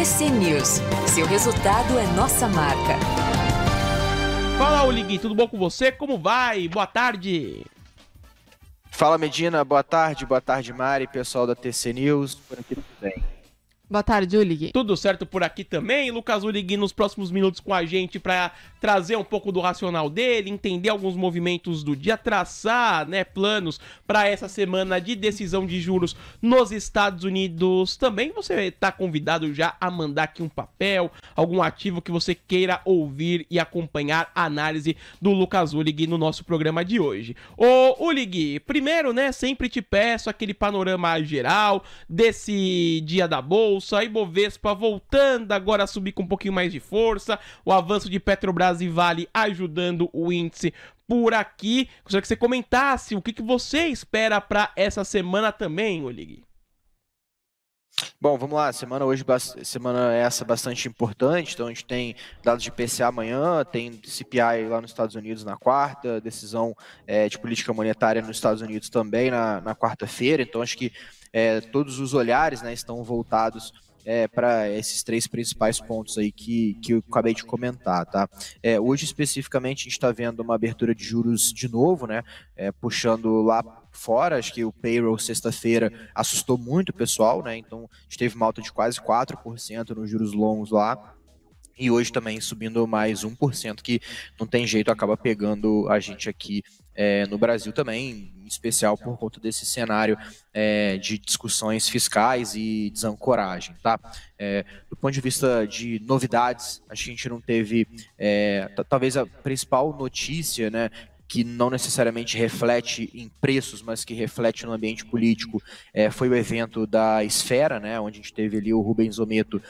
BC News. Seu resultado é nossa marca. Fala, Oligui, tudo bom com você? Como vai? Boa tarde. Fala, Medina. Boa tarde. Boa tarde, Mari, pessoal da TC News. Por aqui tudo bem. Boa tarde, Ulig. Tudo certo por aqui também. Lucas Ulig nos próximos minutos com a gente para trazer um pouco do racional dele, entender alguns movimentos do dia, traçar né, planos para essa semana de decisão de juros nos Estados Unidos. Também você está convidado já a mandar aqui um papel, algum ativo que você queira ouvir e acompanhar a análise do Lucas Ulig no nosso programa de hoje. Ô Ulig, primeiro, né, sempre te peço aquele panorama geral desse dia da Bolsa, Ibovespa voltando agora a subir com um pouquinho mais de força, o avanço de Petrobras Grazi Vale ajudando o índice por aqui. Gostaria que você comentasse o que, que você espera para essa semana também, Olig. Bom, vamos lá. Semana hoje, semana essa bastante importante. Então a gente tem dados de PCA amanhã, tem CPI lá nos Estados Unidos na quarta, decisão é, de política monetária nos Estados Unidos também na, na quarta-feira. Então acho que é, todos os olhares né, estão voltados é, para esses três principais pontos aí que, que eu acabei de comentar, tá? É, hoje, especificamente, a gente está vendo uma abertura de juros de novo, né? É, puxando lá fora, acho que o payroll sexta-feira assustou muito o pessoal, né? Então, a gente teve uma alta de quase 4% nos juros longos lá. E hoje também subindo mais 1%, que não tem jeito, acaba pegando a gente aqui é, no Brasil também, em especial por conta desse cenário é, de discussões fiscais e desancoragem. Tá? É, do ponto de vista de novidades, a gente não teve, é, talvez a principal notícia, né, que não necessariamente reflete em preços, mas que reflete no ambiente político, é, foi o evento da Esfera, né, onde a gente teve ali o Rubens Ometo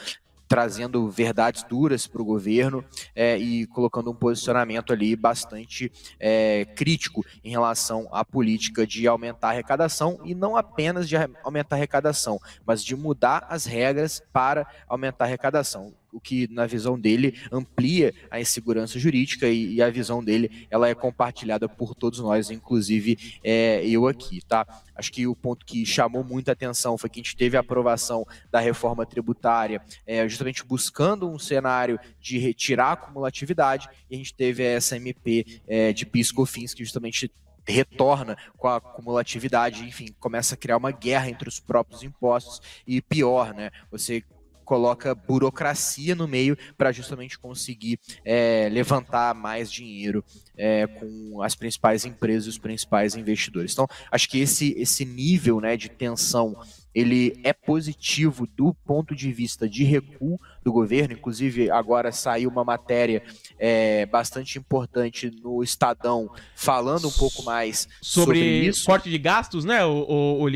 trazendo verdades duras para o governo é, e colocando um posicionamento ali bastante é, crítico em relação à política de aumentar a arrecadação e não apenas de aumentar a arrecadação, mas de mudar as regras para aumentar a arrecadação o que na visão dele amplia a insegurança jurídica e, e, a visão dele ela é compartilhada por todos nós, inclusive é, eu aqui, tá? Acho que o ponto que chamou muita atenção foi que a gente teve a aprovação da reforma tributária, é, justamente buscando um cenário de retirar a cumulatividade, e a gente teve essa MP é, de Pisco Fins, que justamente retorna com a cumulatividade, enfim, começa a criar uma guerra entre os próprios impostos e pior, né? Você coloca burocracia no meio para justamente conseguir é, levantar mais dinheiro é, com as principais empresas e os principais investidores. Então, acho que esse, esse nível né, de tensão ele é positivo do ponto de vista de recuo do governo. Inclusive, agora saiu uma matéria é, bastante importante no Estadão falando um pouco mais sobre, sobre isso. corte de gastos, né, o, o, o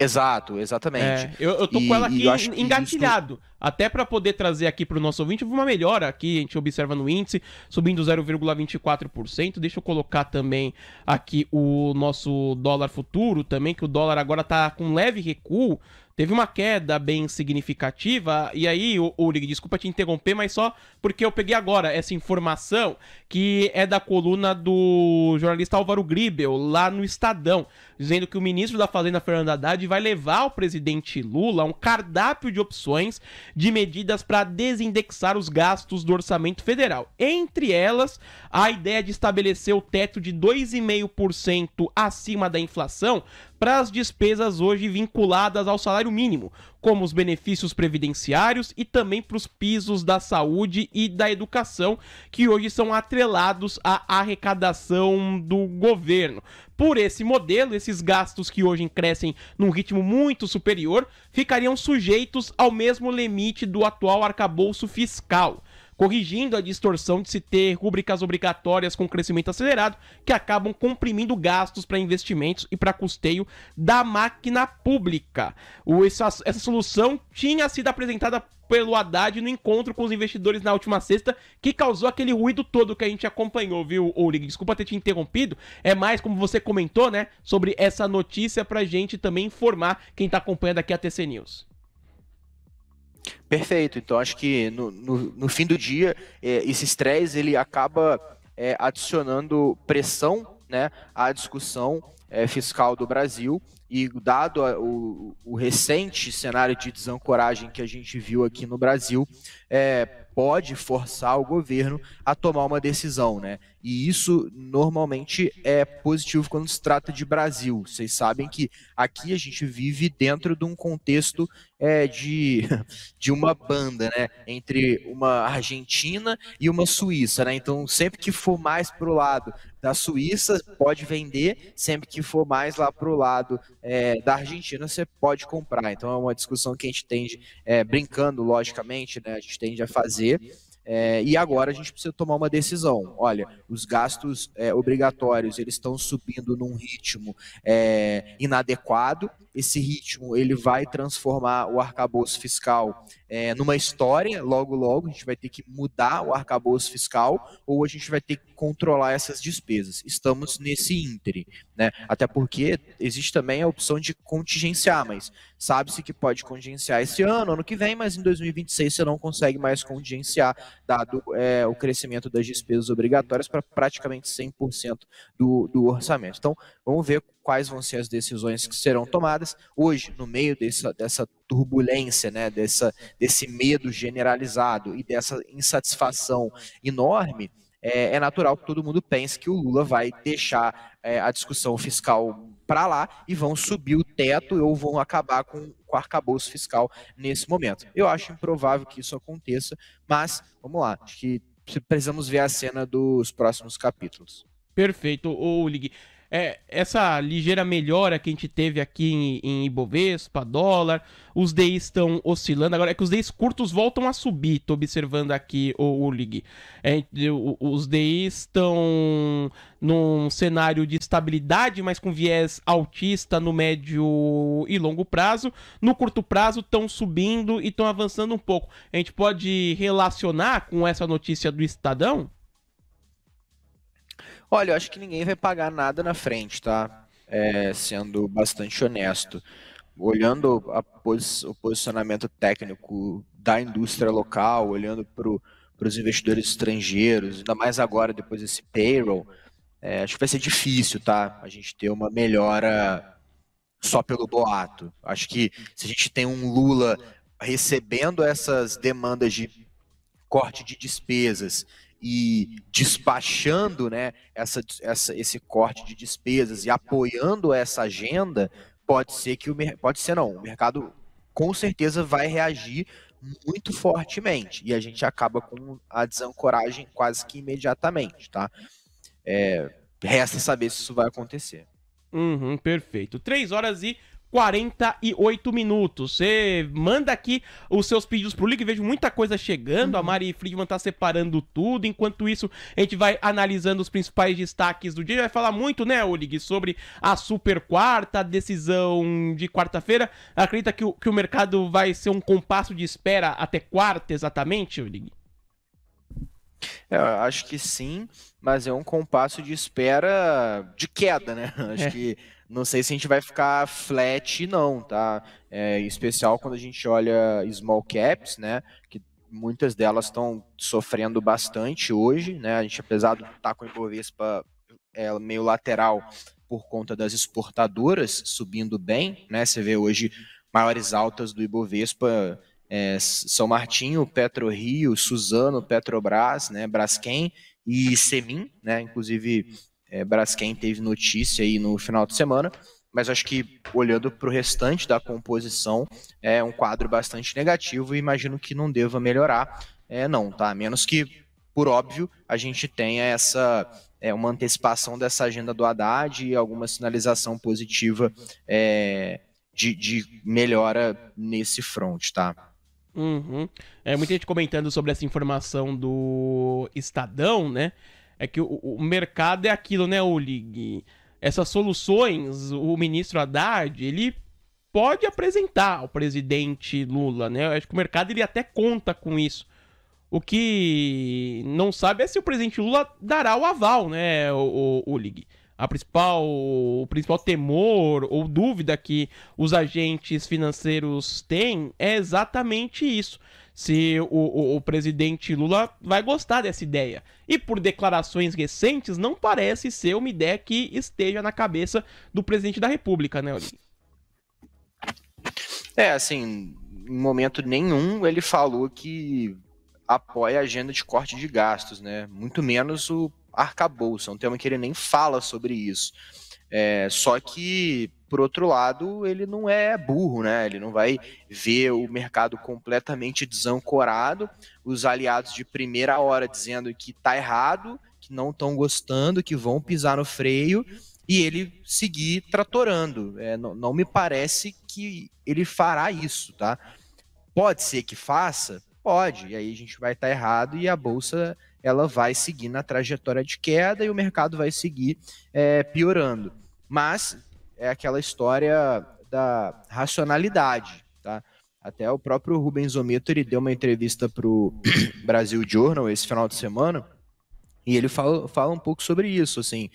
Exato, exatamente. É, eu, eu tô e, com ela aqui engatilhado. Até para poder trazer aqui para o nosso ouvinte, uma melhora aqui, a gente observa no índice, subindo 0,24%. Deixa eu colocar também aqui o nosso dólar futuro também, que o dólar agora tá com leve recuo, teve uma queda bem significativa. E aí, o, desculpa te interromper, mas só porque eu peguei agora essa informação que é da coluna do jornalista Álvaro Gribel, lá no Estadão, dizendo que o ministro da Fazenda, Fernando Haddad, vai levar ao presidente Lula um cardápio de opções de medidas para desindexar os gastos do orçamento federal. Entre elas, a ideia de estabelecer o teto de 2,5% acima da inflação para as despesas hoje vinculadas ao salário mínimo, como os benefícios previdenciários e também para os pisos da saúde e da educação, que hoje são atrelados à arrecadação do governo. Por esse modelo, esses gastos que hoje crescem num ritmo muito superior ficariam sujeitos ao mesmo limite do atual arcabouço fiscal corrigindo a distorção de se ter rubricas obrigatórias com crescimento acelerado que acabam comprimindo gastos para investimentos e para custeio da máquina pública. O, essa, essa solução tinha sido apresentada pelo Haddad no encontro com os investidores na última sexta, que causou aquele ruído todo que a gente acompanhou, viu, Ulrich? Desculpa ter te interrompido, é mais como você comentou, né, sobre essa notícia pra gente também informar quem tá acompanhando aqui a TC News. Perfeito. Então acho que no, no, no fim do dia é, esse estresse ele acaba é, adicionando pressão, né, à discussão é, fiscal do Brasil e dado a, o, o, recente cenário de desancoragem que a gente viu aqui no Brasil, é, pode forçar o governo a tomar uma decisão, né? E isso normalmente é positivo quando se trata de Brasil. Vocês sabem que aqui a gente vive dentro de um contexto é, de, de uma banda, né? Entre uma Argentina e uma Suíça, né? Então, sempre que for mais para o lado da Suíça, pode vender, sempre que for mais lá para o lado é, da Argentina, você pode comprar. Então, é uma discussão que a gente tende, é, brincando, logicamente, né? A gente tende a fazer लिए É, e agora a gente precisa tomar uma decisão. Olha, os gastos é, obrigatórios eles estão subindo num ritmo é, inadequado. Esse ritmo ele vai transformar o arcabouço fiscal é, numa história. Logo, logo a gente vai ter que mudar o arcabouço fiscal ou a gente vai ter que controlar essas despesas. Estamos nesse íntere, né? Até porque existe também a opção de contingenciar, mas sabe-se que pode contingenciar esse ano, ano que vem, mas em 2026 você não consegue mais contingenciar dado é, o crescimento das despesas obrigatórias para praticamente 100% do, do orçamento. Então, vamos ver quais vão ser as decisões que serão tomadas. Hoje, no meio dessa, dessa turbulência, né, dessa, desse medo generalizado e dessa insatisfação enorme, é, é natural que todo mundo pense que o Lula vai deixar é, a discussão fiscal para lá e vão subir o teto ou vão acabar com, com o arcabouço fiscal nesse momento. Eu acho improvável que isso aconteça, mas vamos lá, acho que precisamos ver a cena dos próximos capítulos. Perfeito, ô Ligue é, essa ligeira melhora que a gente teve aqui em, em Ibovespa, dólar, os DIs estão oscilando. Agora é que os DIs curtos voltam a subir, tô observando aqui o, Lig. É, os DIs estão num cenário de estabilidade, mas com viés altista no médio e longo prazo. No curto prazo estão subindo e estão avançando um pouco. A gente pode relacionar com essa notícia do Estadão? Olha, eu acho que ninguém vai pagar nada na frente, tá? É, sendo bastante honesto. Olhando pos o posicionamento técnico da indústria local, olhando para os investidores estrangeiros, ainda mais agora, depois desse payroll, é, acho que vai ser difícil, tá? A gente ter uma melhora só pelo boato. Acho que se a gente tem um Lula recebendo essas demandas de corte de despesas e despachando né, essa, essa, esse corte de despesas e apoiando essa agenda, pode ser que o pode ser não, o mercado com certeza vai reagir muito fortemente e a gente acaba com a desancoragem quase que imediatamente, tá? É, resta saber se isso vai acontecer. Uhum, perfeito. 3 horas e 48 minutos. Você manda aqui os seus pedidos pro Liga, vejo muita coisa chegando. Uhum. A Mari Friedman tá separando tudo. Enquanto isso, a gente vai analisando os principais destaques do dia. Vai falar muito, né, Olig, sobre a super quarta, decisão de quarta-feira. Acredita que o, que o mercado vai ser um compasso de espera até quarta, exatamente, Olig? É, eu acho que sim, mas é um compasso de espera de queda, né? Acho é. que não sei se a gente vai ficar flat, não, tá? É, em especial quando a gente olha small caps, né? Que muitas delas estão sofrendo bastante hoje, né? A gente, apesar de estar tá com o Ibovespa é, meio lateral por conta das exportadoras subindo bem, né? Você vê hoje maiores altas do Ibovespa é, São Martinho, Petro Rio, Suzano, Petrobras, né? Braskem e Semin, né? Inclusive é, Braskem teve notícia aí no final de semana, mas acho que olhando para o restante da composição, é um quadro bastante negativo e imagino que não deva melhorar, é, não, tá? A menos que, por óbvio, a gente tenha essa é, uma antecipação dessa agenda do Haddad e alguma sinalização positiva é, de, de melhora nesse front, tá? Uhum. É, muita gente comentando sobre essa informação do Estadão, né? É que o, o mercado é aquilo, né, Olig? Essas soluções, o ministro Haddad, ele pode apresentar ao presidente Lula, né? Eu acho que o mercado ele até conta com isso. O que não sabe é se o presidente Lula dará o aval, né, o, o, o A principal, o principal temor ou dúvida que os agentes financeiros têm é exatamente isso se o, o, o presidente Lula vai gostar dessa ideia. E por declarações recentes, não parece ser uma ideia que esteja na cabeça do presidente da República, né, Oli? É, assim, em momento nenhum ele falou que apoia a agenda de corte de gastos, né? Muito menos o arcabouço, é um tema que ele nem fala sobre isso. É, só que por outro lado, ele não é burro, né? Ele não vai ver o mercado completamente desancorado, os aliados de primeira hora dizendo que tá errado, que não estão gostando, que vão pisar no freio e ele seguir tratorando. É, não, não me parece que ele fará isso, tá? Pode ser que faça, pode. E aí a gente vai estar tá errado e a bolsa ela vai seguir na trajetória de queda e o mercado vai seguir é, piorando. Mas é aquela história da racionalidade, tá? Até o próprio Rubens Omito, ele deu uma entrevista para o Brasil Journal esse final de semana, e ele fala, fala um pouco sobre isso, assim,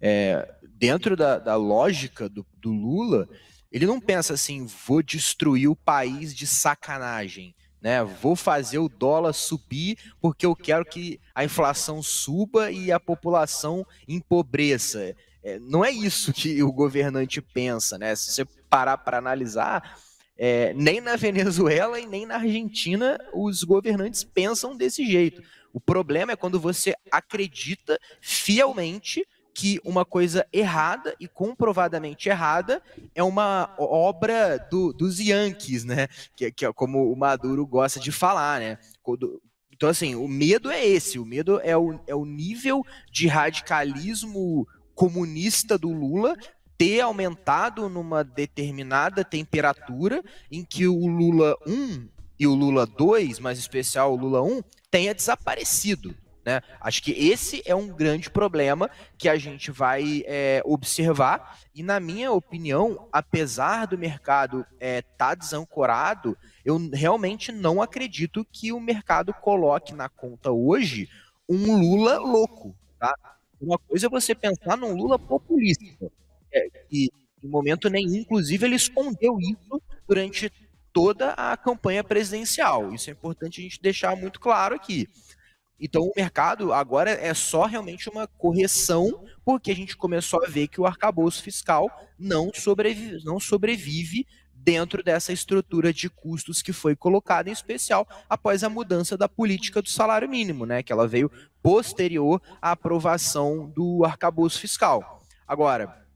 é, dentro da, da lógica do, do Lula, ele não pensa assim, vou destruir o país de sacanagem, né? Vou fazer o dólar subir porque eu quero que a inflação suba e a população empobreça. É, não é isso que o governante pensa, né? Se você parar para analisar, é, nem na Venezuela e nem na Argentina os governantes pensam desse jeito. O problema é quando você acredita fielmente que uma coisa errada e comprovadamente errada é uma obra do, dos Yankees, né? Que, que é como o Maduro gosta de falar, né? Quando, então, assim, o medo é esse: o medo é o, é o nível de radicalismo comunista do Lula ter aumentado numa determinada temperatura em que o Lula 1 e o Lula 2, mais especial o Lula 1, tenha desaparecido. Né? Acho que esse é um grande problema que a gente vai é, observar. E, na minha opinião, apesar do mercado estar é, tá desancorado, eu realmente não acredito que o mercado coloque na conta hoje um Lula louco. Tá? Uma coisa é você pensar num Lula populista, é, que em momento nenhum, inclusive, ele escondeu isso durante toda a campanha presidencial. Isso é importante a gente deixar muito claro aqui. Então, o mercado agora é só realmente uma correção, porque a gente começou a ver que o arcabouço fiscal não sobrevive, não sobrevive dentro dessa estrutura de custos que foi colocada, em especial após a mudança da política do salário mínimo, né, que ela veio posterior à aprovação do arcabouço fiscal. Agora,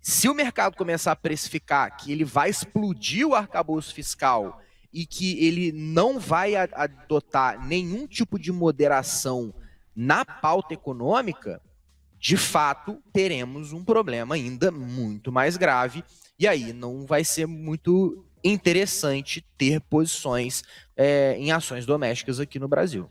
se o mercado começar a precificar que ele vai explodir o arcabouço fiscal e que ele não vai adotar nenhum tipo de moderação na pauta econômica, de fato, teremos um problema ainda muito mais grave. E aí não vai ser muito interessante ter posições é, em ações domésticas aqui no Brasil.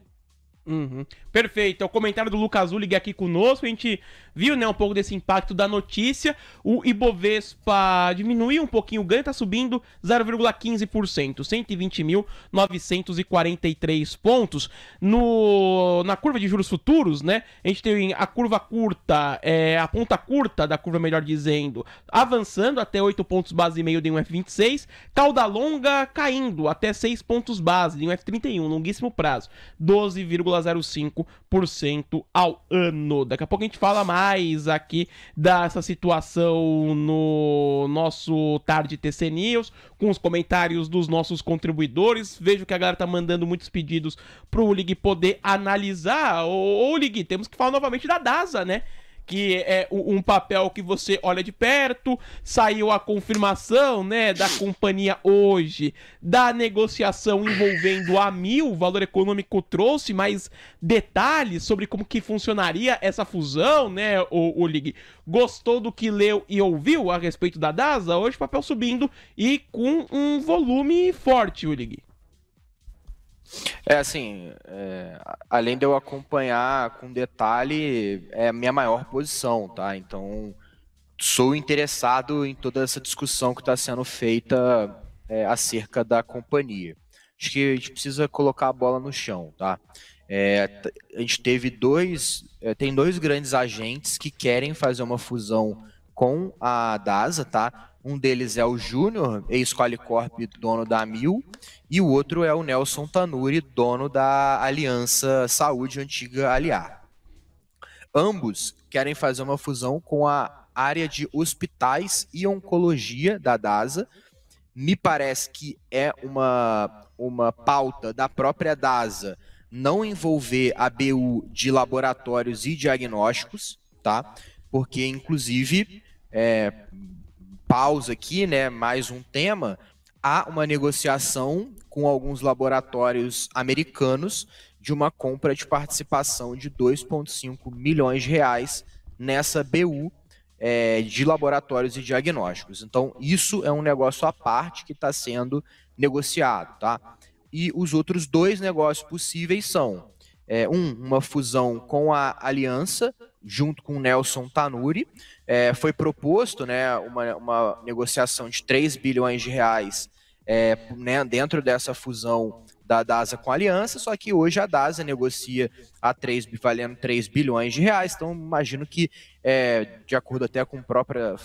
Uhum. Perfeito. É o comentário do Lucas Ulig é aqui conosco. A gente viu né, um pouco desse impacto da notícia. O Ibovespa diminuiu um pouquinho, o ganho está subindo 0,15%, 120.943 pontos. No, na curva de juros futuros, né? A gente tem a curva curta, é, a ponta curta da curva, melhor dizendo, avançando até 8 pontos base e meio de um F26, cauda longa caindo até 6 pontos base de um F31, longuíssimo prazo, 12,5%. 0,05% ao ano. Daqui a pouco a gente fala mais aqui dessa situação no nosso Tarde TC News, com os comentários dos nossos contribuidores. Vejo que a galera tá mandando muitos pedidos pro Ligue poder analisar. Ô, Ulig, Ligue, temos que falar novamente da DASA, né? que é um papel que você olha de perto, saiu a confirmação, né, da companhia hoje, da negociação envolvendo a Mil, o valor econômico trouxe mais detalhes sobre como que funcionaria essa fusão, né, o, o Gostou do que leu e ouviu a respeito da DASA? Hoje papel subindo e com um volume forte, o é assim, é, além de eu acompanhar com detalhe, é a minha maior posição, tá? Então, sou interessado em toda essa discussão que está sendo feita é, acerca da companhia. Acho que a gente precisa colocar a bola no chão, tá? É, a gente teve dois, é, tem dois grandes agentes que querem fazer uma fusão com a DASA, tá? Um deles é o Júnior, ex-Qualicorp, dono da Mil, e o outro é o Nelson Tanuri, dono da Aliança Saúde Antiga Aliar. Ambos querem fazer uma fusão com a área de hospitais e oncologia da DASA. Me parece que é uma, uma pauta da própria DASA não envolver a BU de laboratórios e diagnósticos, tá? Porque, inclusive, é, pausa aqui, né, mais um tema, há uma negociação com alguns laboratórios americanos de uma compra de participação de 2,5 milhões de reais nessa BU é, de laboratórios e diagnósticos. Então, isso é um negócio à parte que está sendo negociado, tá? E os outros dois negócios possíveis são é, um, uma fusão com a Aliança, junto com Nelson Tanuri, é, foi proposto né, uma, uma, negociação de 3 bilhões de reais é, né, dentro dessa fusão da DASA com a Aliança, só que hoje a DASA negocia a 3, valendo 3 bilhões de reais, então imagino que, é, de acordo até com a própria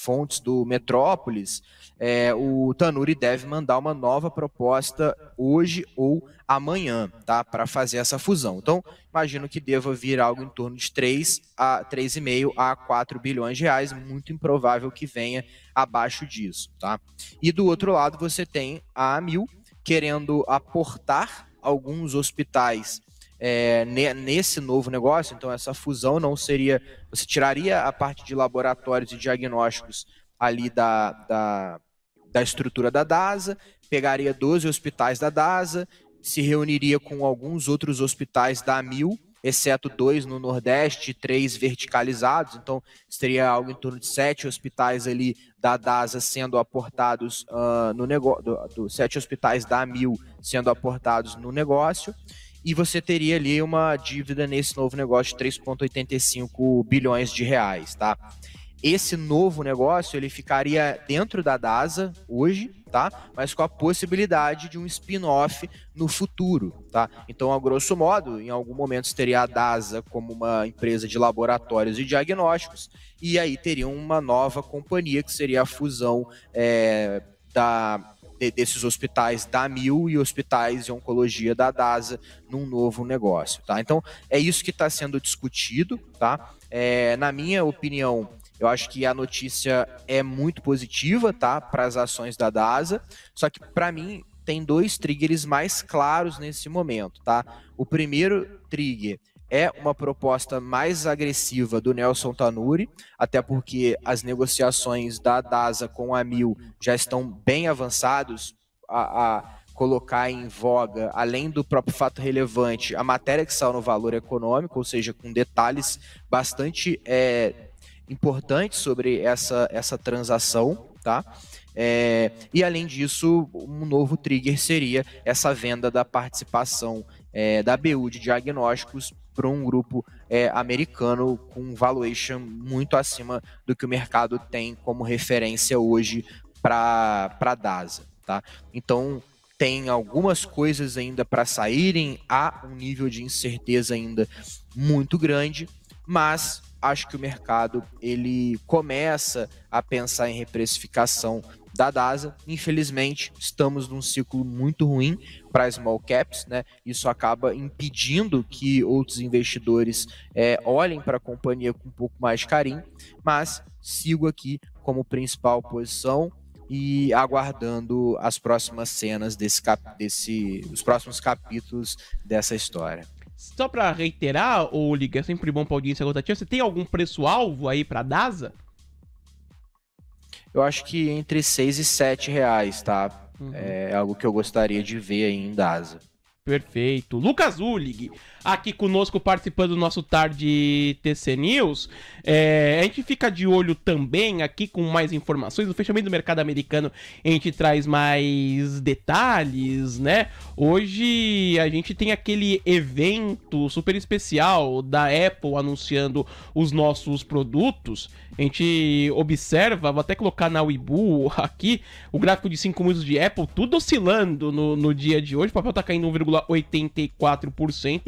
fontes do Metrópolis, é, o Tanuri deve mandar uma nova proposta hoje ou amanhã, tá? Para fazer essa fusão. Então, imagino que deva vir algo em torno de 3 a 3,5 a 4 bilhões de reais, muito improvável que venha abaixo disso, tá? E do outro lado, você tem a Amil querendo aportar alguns hospitais é, nesse novo negócio, então essa fusão não seria. Você tiraria a parte de laboratórios e diagnósticos ali da, da, da estrutura da DASA, pegaria 12 hospitais da DASA, se reuniria com alguns outros hospitais da AMIL, exceto dois no Nordeste, três verticalizados, então seria algo em torno de sete hospitais ali da DASA sendo aportados uh, no negócio, sete hospitais da AMIL sendo aportados no negócio e você teria ali uma dívida nesse novo negócio de 3,85 bilhões de reais, tá? Esse novo negócio ele ficaria dentro da DASA hoje, tá? Mas com a possibilidade de um spin-off no futuro, tá? Então, a grosso modo, em algum momento você teria a DASA como uma empresa de laboratórios e diagnósticos, e aí teria uma nova companhia que seria a fusão é, da de, desses hospitais da Mil e hospitais de oncologia da DASA num novo negócio, tá? Então é isso que está sendo discutido, tá? É, na minha opinião, eu acho que a notícia é muito positiva, tá, para as ações da DASA. Só que para mim tem dois triggers mais claros nesse momento, tá? O primeiro trigger é uma proposta mais agressiva do Nelson Tanuri, até porque as negociações da DASA com a Mil já estão bem avançados a, a, colocar em voga, além do próprio fato relevante, a matéria que saiu no valor econômico, ou seja, com detalhes bastante é, importantes sobre essa, essa transação, tá? É, e além disso, um novo trigger seria essa venda da participação é, da BU de diagnósticos para um grupo é, americano com um valuation muito acima do que o mercado tem como referência hoje para a DASA. Tá? Então, tem algumas coisas ainda para saírem, há um nível de incerteza ainda muito grande, mas acho que o mercado ele começa a pensar em reprecificação da DASA. Infelizmente, estamos num ciclo muito ruim para small caps, né? Isso acaba impedindo que outros investidores é, olhem para a companhia com um pouco mais de carinho, mas sigo aqui como principal posição e aguardando as próximas cenas desse, cap desse os próximos capítulos dessa história. Só para reiterar, o Liga, é sempre bom para audiência rotativa, você tem algum preço-alvo aí para a DASA? eu acho que entre 6 e 7 reais, tá? Uhum. É algo que eu gostaria de ver aí em Dasa. Perfeito. Lucas Ulig aqui conosco participando do nosso Tarde TC News. É, a gente fica de olho também aqui com mais informações. No fechamento do mercado americano, a gente traz mais detalhes, né? Hoje a gente tem aquele evento super especial da Apple anunciando os nossos produtos. A gente observa, vou até colocar na Wibu aqui, o gráfico de 5 minutos de Apple, tudo oscilando no, no dia de hoje. O papel tá caindo 1,84%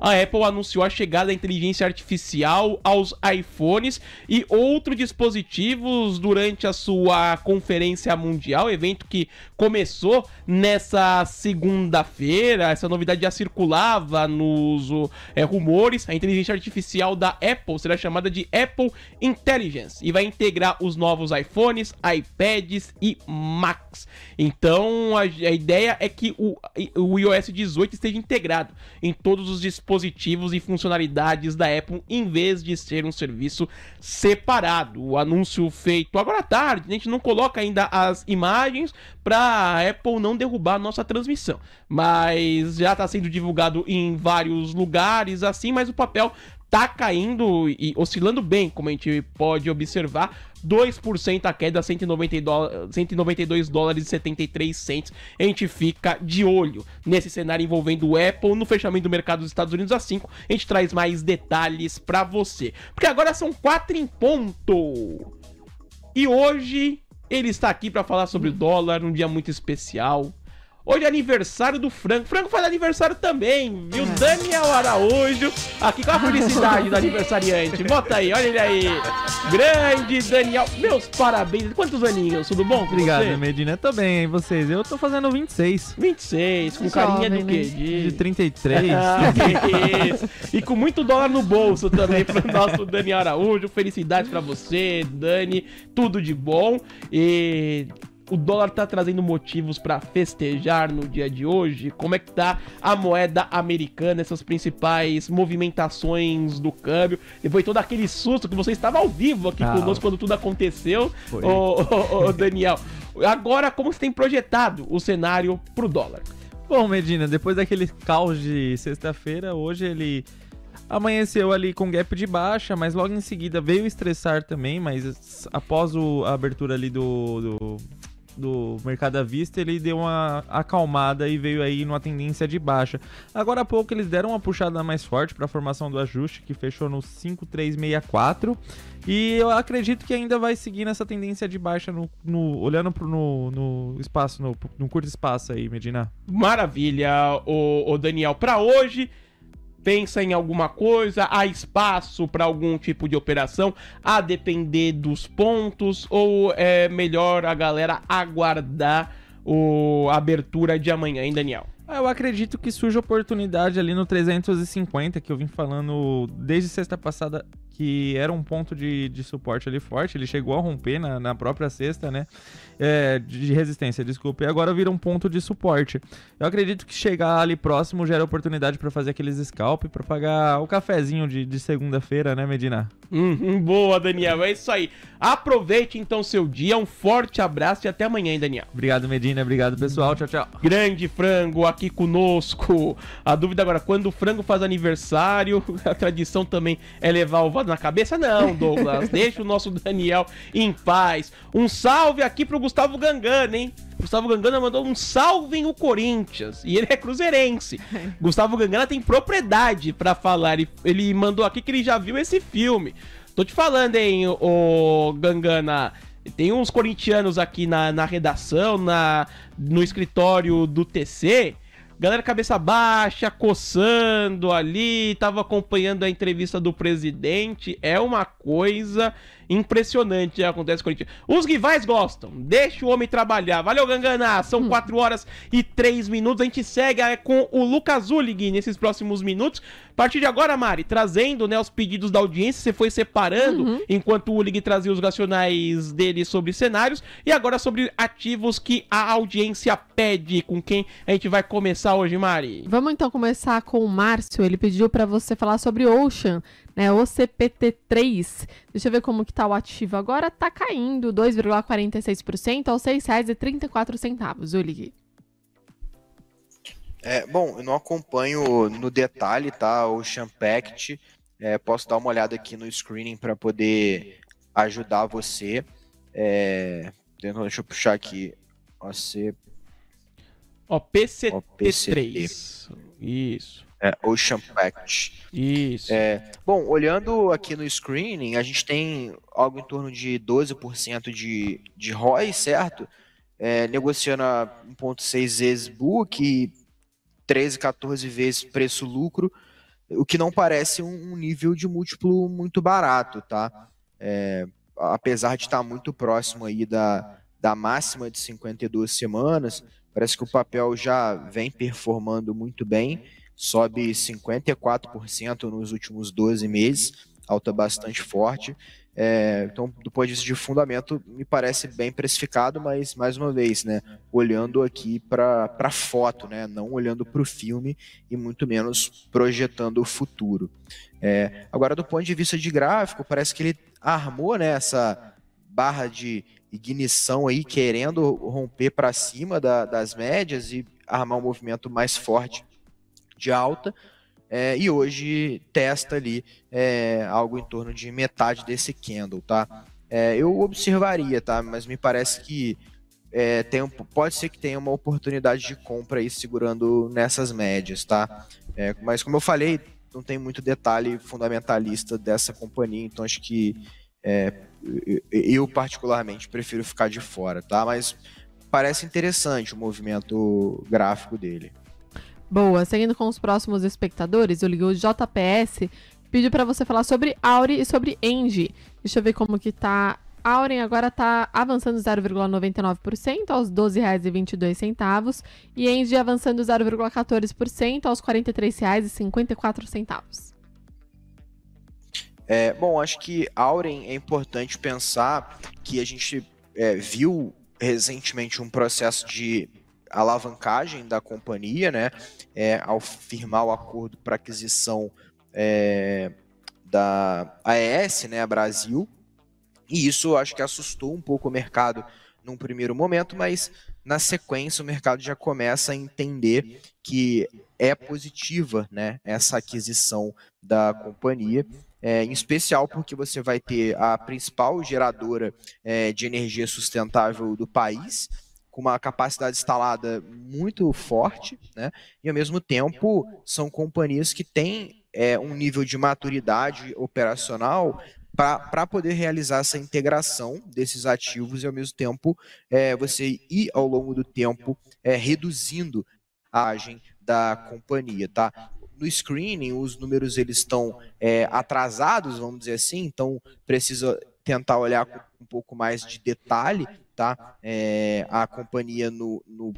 a Apple anunciou a chegada da inteligência artificial aos iPhones e outros dispositivos durante a sua conferência mundial, evento que começou nessa segunda-feira. Essa novidade já circulava nos é, rumores. A inteligência artificial da Apple será chamada de Apple Intelligence e vai integrar os novos iPhones, iPads e Macs. Então a, a ideia é que o, o iOS 18 esteja integrado em todos os dispositivos e funcionalidades da Apple em vez de ser um serviço separado. O anúncio feito agora à tarde, a gente não coloca ainda as imagens para a Apple não derrubar a nossa transmissão, mas já está sendo divulgado em vários lugares assim, mas o papel tá caindo e oscilando bem, como a gente pode observar. 2% a queda, 192 dólares e 73 cents. A gente fica de olho nesse cenário envolvendo o Apple no fechamento do mercado dos Estados Unidos a 5. A gente traz mais detalhes para você. Porque agora são 4 em ponto. E hoje ele está aqui para falar sobre o dólar, um dia muito especial. Hoje é aniversário do Franco. Franco faz aniversário também, viu? É. Daniel Araújo, aqui com a felicidade do aniversariante. Bota aí, olha ele aí. Grande Daniel. Meus parabéns. Quantos aninhos? Tudo bom? Obrigado, você? Medina. Tô bem, hein, vocês? Eu tô fazendo 26. 26, com carinha do né? quê? De, de 33. Ah, e com muito dólar no bolso também pro nosso Daniel Araújo. Felicidade para você, Dani. Tudo de bom. E o dólar tá trazendo motivos para festejar no dia de hoje? Como é que tá a moeda americana, essas principais movimentações do câmbio? Depois todo aquele susto que você estava ao vivo aqui ah, conosco quando tudo aconteceu, ô, ô, ô, Daniel. Agora, como você tem projetado o cenário pro dólar? Bom, Medina, depois daquele caos de sexta-feira, hoje ele amanheceu ali com gap de baixa, mas logo em seguida veio estressar também, mas após o, a abertura ali do, do do mercado à vista, ele deu uma acalmada e veio aí numa tendência de baixa. Agora há pouco eles deram uma puxada mais forte para a formação do ajuste, que fechou no 5364. E eu acredito que ainda vai seguir nessa tendência de baixa, no, no olhando pro, no, no espaço, no, no curto espaço aí, Medina. Maravilha, o, o Daniel. Para hoje, pensa em alguma coisa, há espaço para algum tipo de operação, a depender dos pontos, ou é melhor a galera aguardar o, a abertura de amanhã, hein, Daniel? Ah, eu acredito que surge oportunidade ali no 350, que eu vim falando desde sexta passada, que era um ponto de, de suporte ali forte. Ele chegou a romper na, na própria sexta, né? é, de resistência, desculpa. E agora vira um ponto de suporte. Eu acredito que chegar ali próximo gera oportunidade para fazer aqueles scalp, para pagar o cafezinho de, de segunda-feira, né, Medina? Hum, hum, boa, Daniel. É isso aí. Aproveite então seu dia. Um forte abraço e até amanhã, hein, Daniel. Obrigado, Medina. Obrigado, pessoal. Tchau, tchau. Grande frango aqui conosco. A dúvida agora, quando o frango faz aniversário, a tradição também é levar o vado na cabeça? Não, Douglas. deixa o nosso Daniel em paz. Um salve aqui pro Gustavo. Gustavo Gangana, hein? Gustavo Gangana mandou um salve em o Corinthians. E ele é cruzeirense. Gustavo Gangana tem propriedade para falar. Ele, ele mandou aqui que ele já viu esse filme. Tô te falando, hein, ô Gangana. Tem uns corintianos aqui na, na redação, na, no escritório do TC. Galera cabeça baixa, coçando ali, tava acompanhando a entrevista do presidente. É uma coisa impressionante acontece com a gente. Os rivais gostam, deixa o homem trabalhar. Valeu, Gangana! São 4 hum. horas e 3 minutos. A gente segue é, com o Lucas Ulig nesses próximos minutos. A partir de agora, Mari, trazendo né, os pedidos da audiência, você foi separando uhum. enquanto o Ulig trazia os racionais dele sobre cenários e agora sobre ativos que a audiência pede. Com quem a gente vai começar hoje, Mari? Vamos então começar com o Márcio. Ele pediu para você falar sobre Ocean né? O CPT3. Deixa eu ver como que tá o ativo agora. Tá caindo 2,46% aos R$ 6,34, Olig. É, bom, eu não acompanho no detalhe, tá? O Champact. É, posso dar uma olhada aqui no screening para poder ajudar você. É, então, deixa eu puxar aqui. OC... OPCT3. OPCT. Isso. É, Ocean Pact. Isso. É, bom, olhando aqui no screening, a gente tem algo em torno de 12% de, de ROI, certo? É, negociando a 1,6 vezes book e 13, 14 vezes preço-lucro, o que não parece um, um, nível de múltiplo muito barato, tá? É, apesar de estar muito próximo aí da, da máxima de 52 semanas, parece que o papel já vem performando muito bem sobe 54% nos últimos 12 meses, alta bastante forte. É, então, do ponto de vista de fundamento, me parece bem precificado, mas mais uma vez, né, olhando aqui para a foto, né, não olhando para o filme e muito menos projetando o futuro. É, agora, do ponto de vista de gráfico, parece que ele armou né, essa barra de ignição aí, querendo romper para cima da, das médias e armar um movimento mais forte de alta, é, e hoje testa ali é, algo em torno de metade desse candle, tá? É, eu observaria, tá? Mas me parece que é, tem, pode ser que tenha uma oportunidade de compra aí segurando nessas médias, tá? É, mas como eu falei, não tem muito detalhe fundamentalista dessa companhia, então acho que é, eu particularmente prefiro ficar de fora, tá? Mas parece interessante o movimento gráfico dele. Boa, seguindo com os próximos espectadores, o JPS pediu para você falar sobre Auri e sobre Engie. Deixa eu ver como que tá. Auren agora está avançando 0,99% aos R$ 12,22 e Engie avançando 0,14% aos R$ 43,54. É, bom, acho que Auren é importante pensar que a gente é, viu recentemente um processo de alavancagem da companhia, né, é, ao firmar o acordo para aquisição é, da AES, né, a Brasil, e isso acho que assustou um pouco o mercado num primeiro momento, mas na sequência o mercado já começa a entender que é positiva né, essa aquisição da companhia, é, em especial porque você vai ter a principal geradora é, de energia sustentável do país com uma capacidade instalada muito forte, né? E ao mesmo tempo são companhias que têm é, um nível de maturidade operacional para poder realizar essa integração desses ativos e ao mesmo tempo é, você ir ao longo do tempo é, reduzindo a agem da companhia, tá? no screening, os números eles estão é, atrasados, vamos dizer assim, então precisa tentar olhar com um pouco mais de detalhe tá? É, a companhia no, no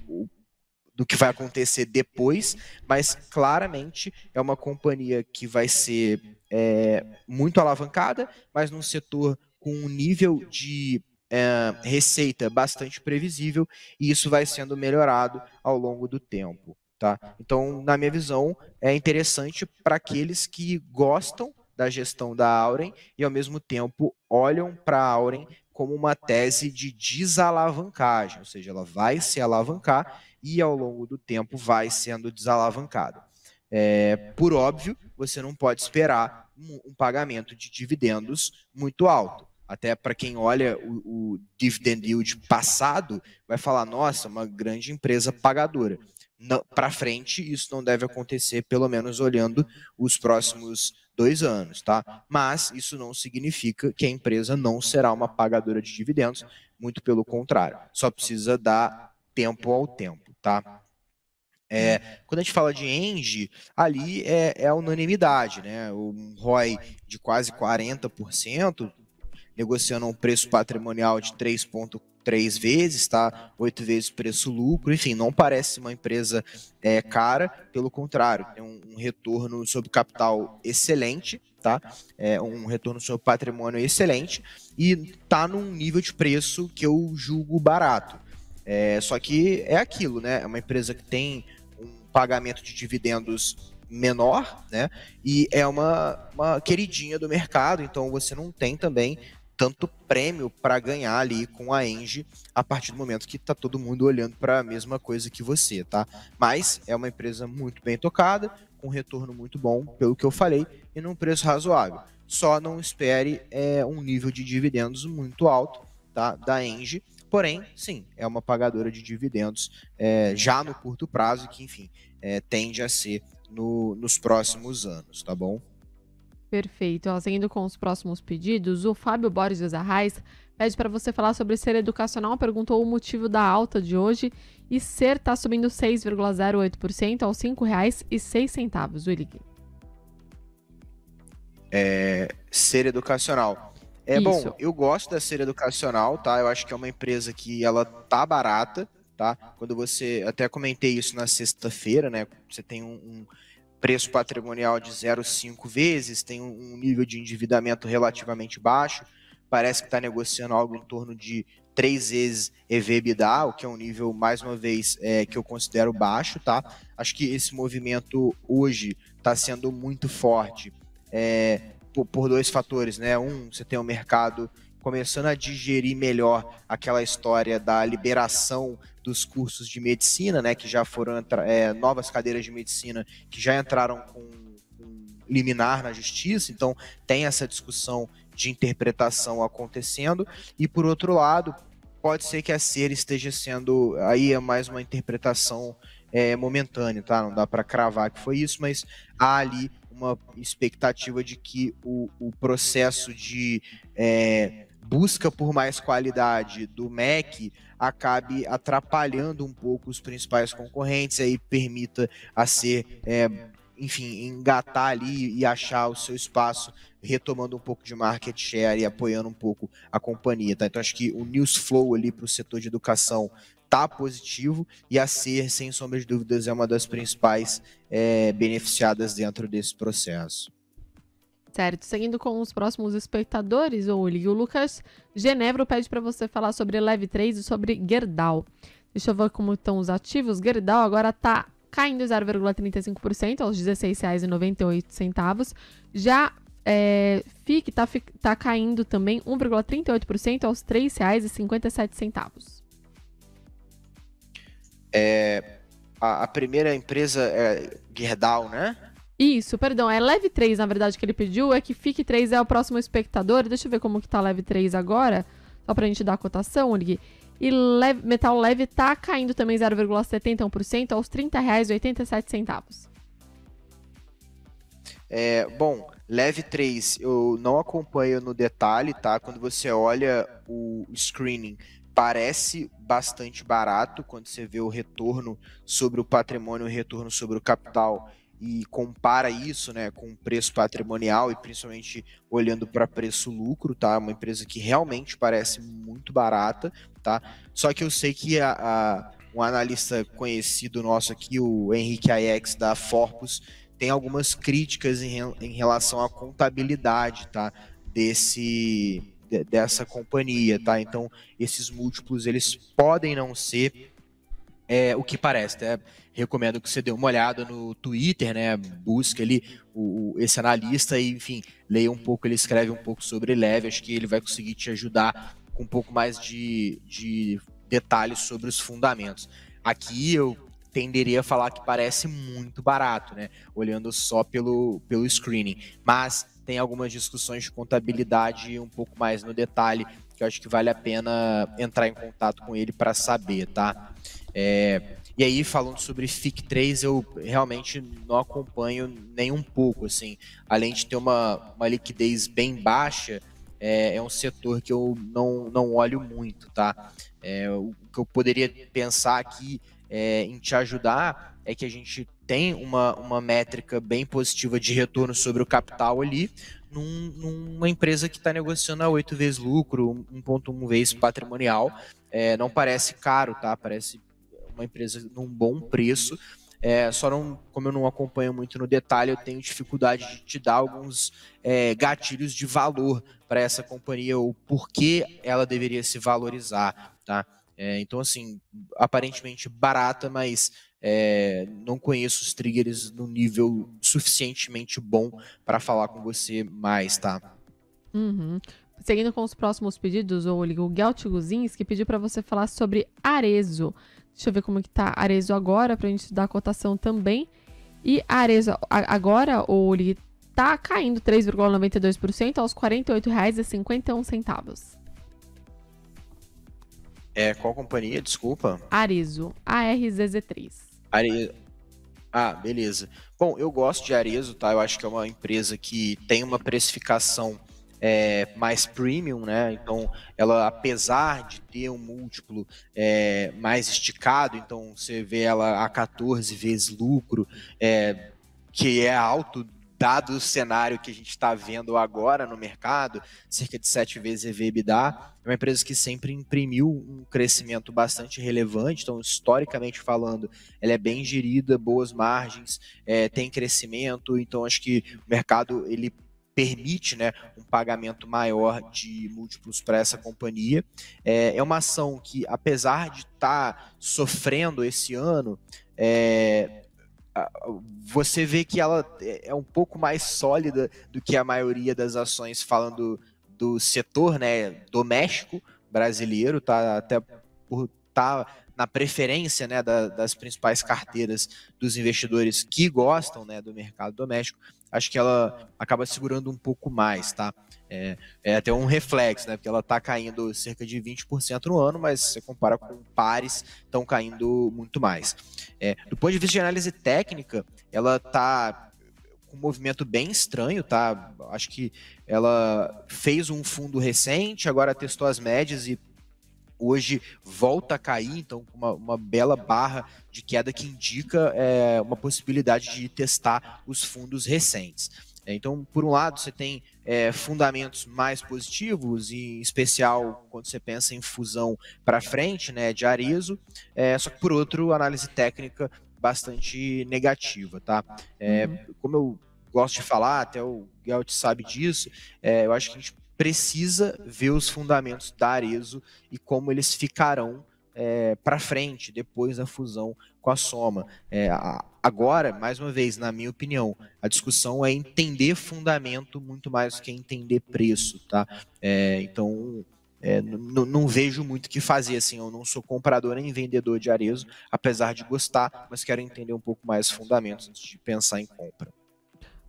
do que vai acontecer depois, mas claramente é uma companhia que vai ser é, muito alavancada, mas num setor com um nível de é, receita bastante previsível e isso vai sendo melhorado ao longo do tempo. Tá? Então, na minha visão, é interessante para aqueles que gostam da gestão da Auren e, ao mesmo tempo, olham para a Auren como uma tese de desalavancagem, ou seja, ela vai se alavancar e, ao longo do tempo, vai sendo desalavancada. É, por óbvio, você não pode esperar um pagamento de dividendos muito alto até para quem olha o, o, dividend yield passado, vai falar, nossa, uma grande empresa pagadora. Para frente, isso não deve acontecer, pelo menos olhando os próximos dois anos, tá? Mas isso não significa que a empresa não será uma pagadora de dividendos, muito pelo contrário, só precisa dar tempo ao tempo, tá? É, quando a gente fala de ENGE, ali é, é a unanimidade, né? Um ROI de quase 40%, negociando um preço patrimonial de 3,4 três vezes, tá? Oito vezes preço-lucro, enfim, não parece uma empresa é, cara, pelo contrário, tem um, um retorno sobre capital excelente, tá? É um retorno sobre patrimônio excelente e tá num nível de preço que eu julgo barato. É, só que é aquilo, né? É uma empresa que tem um pagamento de dividendos menor, né? E é uma, uma queridinha do mercado, então você não tem também tanto prêmio para ganhar ali com a Engie a partir do momento que tá todo mundo olhando para a mesma coisa que você, tá? Mas é uma empresa muito bem tocada, com retorno muito bom, pelo que eu falei, e num preço razoável. Só não espere é, um nível de dividendos muito alto tá, da Engie, porém, sim, é uma pagadora de dividendos é, já no curto prazo, que, enfim, é, tende a ser no, nos próximos anos, tá bom? Perfeito. seguindo com os próximos pedidos, o Fábio Borges Arraes pede para você falar sobre ser educacional, perguntou o motivo da alta de hoje e ser está subindo 6,08% aos R$ 5,06, Willig. É, ser educacional. É Isso. bom, eu gosto da ser educacional, tá? Eu acho que é uma empresa que ela tá barata, tá? Quando você, até comentei isso na sexta-feira, né? Você tem um, um preço patrimonial de 0,5 vezes, tem um nível de endividamento relativamente baixo, parece que está negociando algo em torno de três vezes ev o que é um nível, mais uma vez, é, que eu considero baixo, tá? Acho que esse movimento hoje está sendo muito forte é, por, por, dois fatores, né? Um, você tem o um mercado começando a digerir melhor aquela história da liberação dos cursos de medicina, né, que já foram é, novas cadeiras de medicina que já entraram com, com liminar na justiça, então tem essa discussão de interpretação acontecendo, e por outro lado, pode ser que a ser esteja sendo, aí é mais uma interpretação é, momentânea, tá? Não dá para cravar que foi isso, mas há ali uma expectativa de que o, o processo de é, busca por mais qualidade do MEC acabe atrapalhando um pouco os principais concorrentes, aí permita a ser, é, enfim, engatar ali e achar o seu espaço, retomando um pouco de market share e apoiando um pouco a companhia. Tá? Então acho que o news flow ali para o setor de educação está positivo e a ser, sem sombra de dúvidas, é uma das principais é, beneficiadas dentro desse processo. Certo, seguindo com os próximos espectadores, o Uli e o Lucas Genevro pede para você falar sobre Leve 3 e sobre Gerdau. Deixa eu ver como estão os ativos. Gerdau agora está caindo 0,35% aos R$ 16,98. Já é, FIC está tá caindo também 1,38% aos R$ 3,57. É, a, a primeira empresa é Gerdau, né? Isso, perdão, é leve 3, na verdade, que ele pediu, é que fique 3 é o próximo espectador. Deixa eu ver como que tá leve 3 agora, só pra gente dar a cotação, Ulrich. E leve, metal leve tá caindo também 0,71% aos R$ 30,87. É, bom, leve 3 eu não acompanho no detalhe, tá? Quando você olha o screening, parece bastante barato quando você vê o retorno sobre o patrimônio, o retorno sobre o capital e compara isso né, com preço patrimonial e principalmente olhando para preço-lucro, tá? É uma empresa que realmente parece muito barata, tá? Só que eu sei que a, a um analista conhecido nosso aqui, o Henrique Aiex da Forpus, tem algumas críticas em, em relação à contabilidade, tá? Desse dessa companhia, tá? Então esses múltiplos eles podem não ser é o que parece. Até né? recomendo que você dê uma olhada no Twitter, né? Busque ali o, o, esse analista e, enfim, leia um pouco, ele escreve um pouco sobre Leve. Acho que ele vai conseguir te ajudar com um pouco mais de, de detalhes sobre os fundamentos. Aqui eu tenderia a falar que parece muito barato, né? Olhando só pelo, pelo screening. Mas tem algumas discussões de contabilidade um pouco mais no detalhe, que eu acho que vale a pena entrar em contato com ele para saber, tá? É, e aí, falando sobre FIC3, eu realmente não acompanho nem um pouco, assim. Além de ter uma, uma liquidez bem baixa, é, é um setor que eu não, não olho muito, tá? É, o que eu poderia pensar aqui é, em te ajudar é que a gente tem uma, uma métrica bem positiva de retorno sobre o capital ali, num, numa empresa que está negociando a 8 vezes lucro, 1,1 vezes patrimonial. É, não parece caro, tá? Parece uma empresa num bom preço. É, só não, como eu não acompanho muito no detalhe, eu tenho dificuldade de te dar alguns é, gatilhos de valor para essa companhia ou por que ela deveria se valorizar, tá? É, então, assim, aparentemente barata, mas é, não conheço os triggers no nível suficientemente bom para falar com você mais, tá? Uhum. Seguindo com os próximos pedidos, o Gelt Guzinski pediu para você falar sobre Arezo. Deixa eu ver como é que tá Arezo agora, pra gente dar a cotação também. E Areso agora, ou ele tá caindo 3,92% aos R$ 48,51. É, qual companhia? Desculpa. Arezo, ARZZ3. Arezo. Ah, beleza. Bom, eu gosto de Arezo, tá? Eu acho que é uma empresa que tem uma precificação é, mais premium, né? Então, ela, apesar de ter um múltiplo é, mais esticado, então você vê ela a 14 vezes lucro, é, que é alto dado o cenário que a gente está vendo agora no mercado, cerca de sete vezes EV/EBITDA, é uma empresa que sempre imprimiu um crescimento bastante relevante. Então, historicamente falando, ela é bem gerida, boas margens, é, tem crescimento. Então, acho que o mercado ele permite né, um pagamento maior de múltiplos para essa companhia. É, é uma ação que, apesar de estar tá sofrendo esse ano, é, você vê que ela é, é um pouco mais sólida do que a maioria das ações falando do setor né, doméstico brasileiro, tá até por está na preferência né, da, das principais carteiras dos investidores que gostam né, do mercado doméstico, acho que ela acaba segurando um pouco mais, tá? É, é até um reflexo, né? Porque ela está caindo cerca de 20% no ano, mas se você compara com pares, estão caindo muito mais. É, do ponto de vista de análise técnica, ela está um movimento bem estranho, tá? Acho que ela fez um fundo recente, agora testou as médias e hoje volta a cair, então uma, uma bela barra de queda que indica é, uma possibilidade de testar os fundos recentes. É, então, por um lado, você tem é, fundamentos mais positivos, e em especial quando você pensa em fusão para frente, né, de Arezo, é, só que por outro, análise técnica bastante negativa, tá? É, uhum. como eu gosto de falar, até o Gelt sabe disso, é, eu acho que a gente precisa ver os fundamentos da Arezo e como eles ficarão é, para frente depois da fusão com a Soma. É, agora, mais uma vez, na minha opinião, a discussão é entender fundamento muito mais do que entender preço, tá? É, então é, não vejo muito o que fazer, assim, eu não sou comprador nem vendedor de Arezo, apesar de gostar, mas quero entender um pouco mais fundamentos antes de pensar em compra.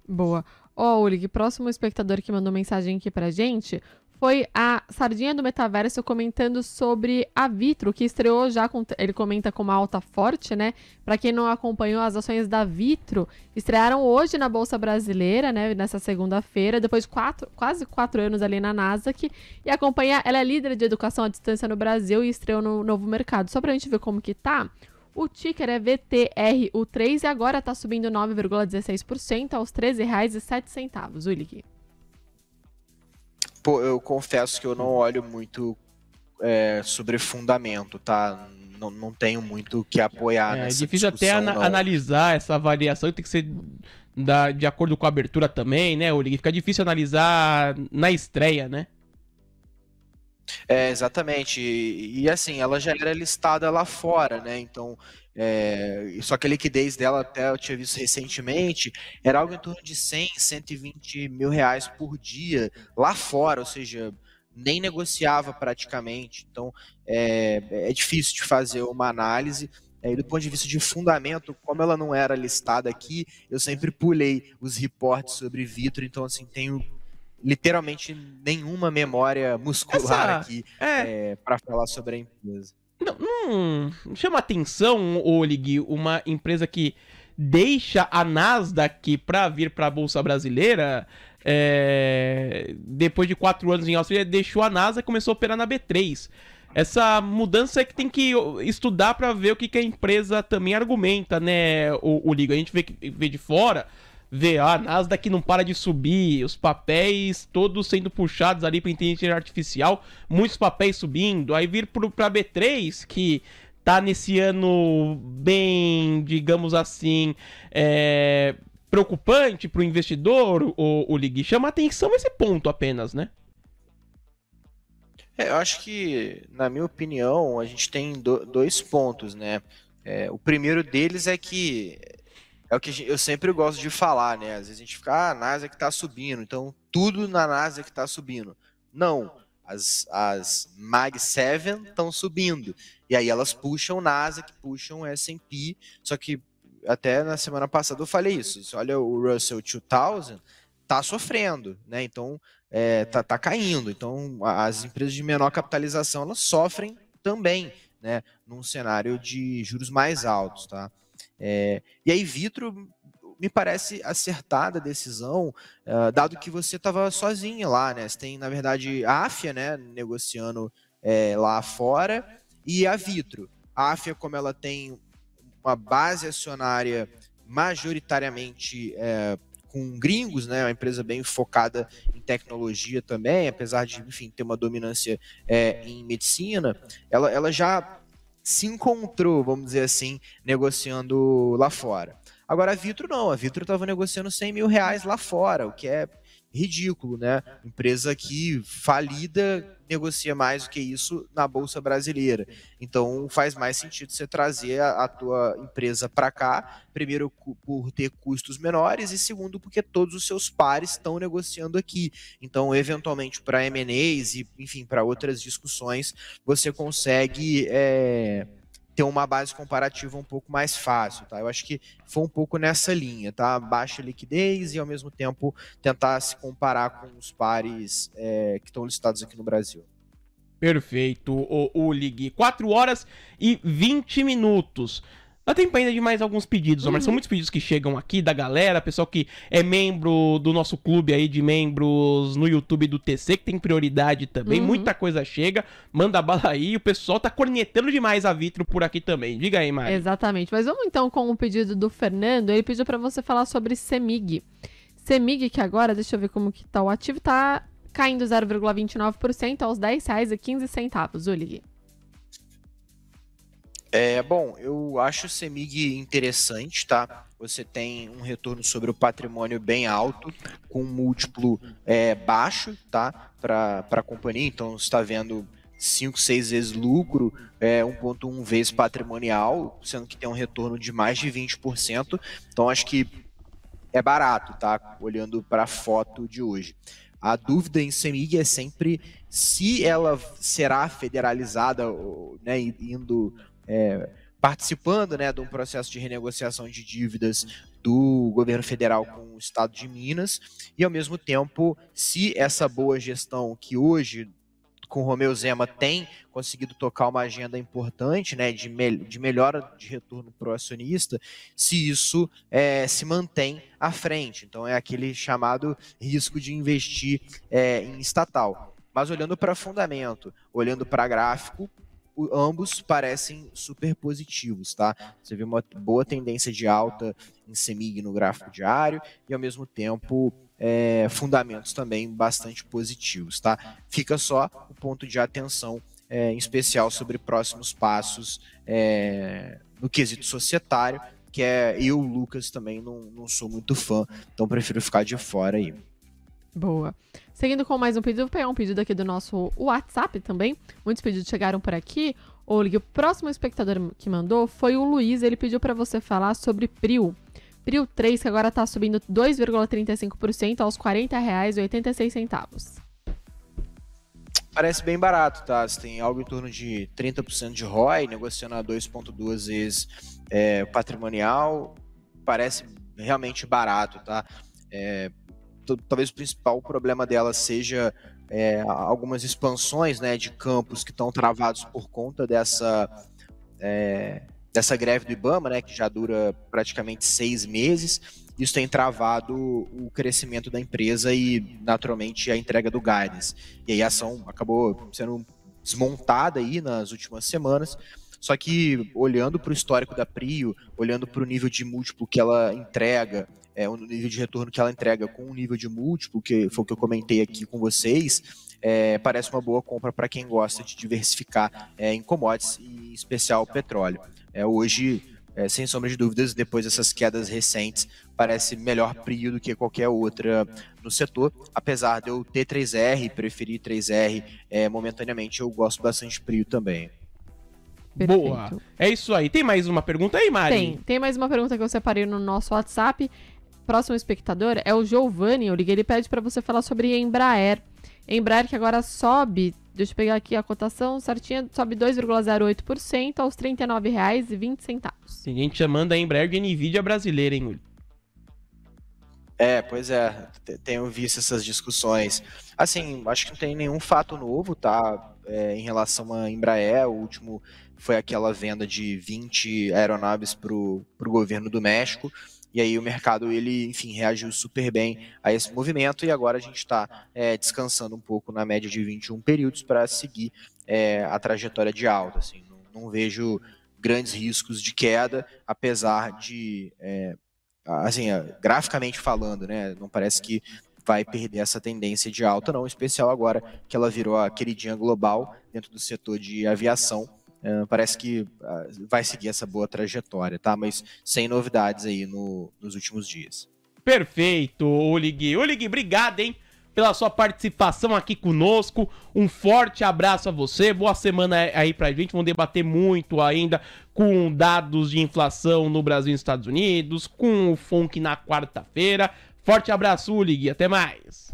Boa. Ó, oh, Ulig, próximo espectador que mandou mensagem aqui pra gente foi a Sardinha do Metaverso comentando sobre a Vitro, que estreou já, com, ele comenta com uma alta forte, né? Para quem não acompanhou, as ações da Vitro estrearam hoje na Bolsa Brasileira, né? Nessa segunda-feira, depois de quatro, quase quatro anos ali na Nasdaq. E a ela é líder de educação à distância no Brasil e estreou no novo mercado. Só para a gente ver como que tá, o ticker é VTRU3 e agora está subindo 9,16% aos R$ 13,07, Willig. Pô, eu confesso que eu não olho muito é, sobre fundamento, tá? Não, não tenho muito o que apoiar é, é nessa É difícil até an não. analisar essa avaliação, tem que ser da, de acordo com a abertura também, né, Willig? Fica difícil analisar na estreia, né? É, exatamente. E, e, assim, ela já era listada lá fora, né? Então, é, só que a liquidez dela, até eu tinha visto recentemente, era algo em torno de 100, 120 mil reais por dia lá fora, ou seja, nem negociava praticamente. Então, é, é difícil de fazer uma análise. É, do ponto de vista de fundamento, como ela não era listada aqui, eu sempre pulei os reportes sobre Vitro, então assim, tenho literalmente nenhuma memória muscular Essa... aqui é... é para falar sobre a empresa. Não, não chama atenção, Olig, uma empresa que deixa a Nasdaq para vir para a Bolsa Brasileira, é... depois de quatro anos em austrália deixou a NASA e começou a operar na B3. Essa mudança é que tem que estudar para ver o que, que a empresa também argumenta, né, o, o Liga? A gente vê, vê de fora, ver a Nasdaq não para de subir, os papéis todos sendo puxados ali para inteligência artificial, muitos papéis subindo, aí vir para B3 que tá nesse ano bem, digamos assim, é, preocupante para o investidor, o, o Ligui. Chama atenção esse ponto apenas, né? É, eu acho que, na minha opinião, a gente tem do, dois pontos, né? É, o primeiro deles é que é o que eu sempre gosto de falar, né? Às vezes a gente fica, ah, a NASA que está subindo, então tudo na NASA que está subindo. Não, as, as Mag 7 estão subindo. E aí elas puxam NASA, que puxam S&P, só que até na semana passada eu falei isso. Olha, o Russell 2000 tá sofrendo, né? Então, é, tá, tá caindo. Então, as empresas de menor capitalização, elas sofrem também, né? Num cenário de juros mais altos, tá? É, e aí, Vitro, me parece acertada a decisão, uh, dado que você estava sozinho lá, né? Você tem, na verdade, a AFIA, né, negociando é, lá fora, e a Vitro. A AFIA, como ela tem uma base acionária majoritariamente é, com gringos, né? É uma empresa bem focada em tecnologia também, apesar de, enfim, ter uma dominância é, em medicina, ela, ela já se encontrou, vamos dizer assim, negociando lá fora. Agora a Vitro não, a Vitro estava negociando 100 mil reais lá fora, o que é ridículo, né? Empresa que falida negocia mais do que isso na bolsa brasileira. Então faz mais sentido você trazer a, a tua empresa para cá, primeiro por ter custos menores e segundo porque todos os seus pares estão negociando aqui. Então eventualmente para M&As e enfim para outras discussões você consegue é ter uma base comparativa um pouco mais fácil, tá? Eu acho que foi um pouco nessa linha, tá? Baixa liquidez e ao mesmo tempo tentar se comparar com os pares é, que estão listados aqui no Brasil. Perfeito, o, o Ligue. 4 horas e 20 minutos. Dá tempo ainda de mais alguns pedidos, mas são uhum. muitos pedidos que chegam aqui da galera, pessoal que é membro do nosso clube aí de membros no YouTube do TC, que tem prioridade também. Uhum. Muita coisa chega, manda bala aí. O pessoal tá cornetando demais a Vitro por aqui também. Diga aí, Mari. Exatamente. Mas vamos então com o pedido do Fernando. Ele pediu para você falar sobre Semig. Semig, que agora, deixa eu ver como que tá o ativo, tá caindo 0,29% aos R$ 10,15. Olhe. É, bom, eu acho o CEMIG interessante, tá? Você tem um retorno sobre o patrimônio bem alto, com um múltiplo é, baixo, tá? Para a companhia, então você está vendo 5, 6 vezes lucro, é, 1,1 vezes patrimonial, sendo que tem um retorno de mais de 20%. Então acho que é barato, tá? Olhando para a foto de hoje. A dúvida em CEMIG é sempre se ela será federalizada, né, indo é, participando né, de um processo de renegociação de dívidas do governo federal com o estado de Minas, e ao mesmo tempo, se essa boa gestão que hoje com o Romeu Zema tem conseguido tocar uma agenda importante né, de, me de melhora de retorno para o acionista, se isso é, se mantém à frente. Então é aquele chamado risco de investir é, em estatal. Mas olhando para fundamento, olhando para gráfico, ambos parecem super positivos, tá? Você vê uma boa tendência de alta em semig no gráfico diário e ao mesmo tempo é, fundamentos também bastante positivos, tá? Fica só o ponto de atenção, é, em especial sobre próximos passos é, no quesito societário, que é eu, Lucas, também não, não sou muito fã, então prefiro ficar de fora aí. Boa. Seguindo com mais um pedido, vou pegar um pedido aqui do nosso WhatsApp também. Muitos pedidos chegaram por aqui. olha o próximo espectador que mandou foi o Luiz. Ele pediu para você falar sobre Prio. Prio 3, que agora está subindo 2,35% aos R$ 40,86. Parece bem barato, tá? Você tem algo em torno de 30% de ROI, negociando a 2,2 vezes é, patrimonial. Parece realmente barato, tá? É, talvez o principal problema dela seja é, algumas expansões né, de campos que estão travados por conta dessa, é, dessa greve do Ibama, né, que já dura praticamente seis meses. Isso tem travado o crescimento da empresa e, naturalmente, a entrega do guidance. E aí a ação acabou sendo desmontada aí nas últimas semanas. Só que olhando para o histórico da Prio, olhando para o nível de múltiplo que ela entrega, é, o nível de retorno que ela entrega com o nível de múltiplo, que foi o que eu comentei aqui com vocês, é, parece uma boa compra para quem gosta de diversificar é, em commodities, e em especial petróleo. É, hoje, é, sem sombra de dúvidas, depois dessas quedas recentes, parece melhor PRIO do que qualquer outra no setor. Apesar de eu ter 3R, preferir 3R é, momentaneamente, eu gosto bastante de PRIO também. Perfeito. Boa. É isso aí. Tem mais uma pergunta aí, Mari? Tem. Tem mais uma pergunta que eu separei no nosso WhatsApp próximo espectador é o Giovanni Olig. Ele pede para você falar sobre Embraer. Embraer que agora sobe, deixa eu pegar aqui a cotação certinha, sobe 2,08% aos R$ 39,20. gente chamando a Embraer de Nvidia brasileira, hein, Uli? É, pois é, tenho visto essas discussões. Assim, acho que não tem nenhum fato novo, tá? É, em relação a Embraer, o último foi aquela venda de 20 aeronaves para o governo do México. E aí o mercado, ele, enfim, reagiu super bem a esse movimento e agora a gente está é, descansando um pouco na média de 21 períodos para seguir é, a trajetória de alta. Assim, não, não, vejo grandes riscos de queda, apesar de, é, assim, é, graficamente falando, né, não parece que vai perder essa tendência de alta, não, em especial agora que ela virou a queridinha global dentro do setor de aviação parece que ah, vai seguir essa boa trajetória, tá? Mas sem novidades aí no, nos últimos dias. Perfeito, Olig. Olig, obrigado, hein? Pela sua participação aqui conosco. Um forte abraço a você. Boa semana aí pra gente. Vamos debater muito ainda com dados de inflação no Brasil e nos Estados Unidos, com o Funk na quarta-feira. Forte abraço, Olig. Até mais.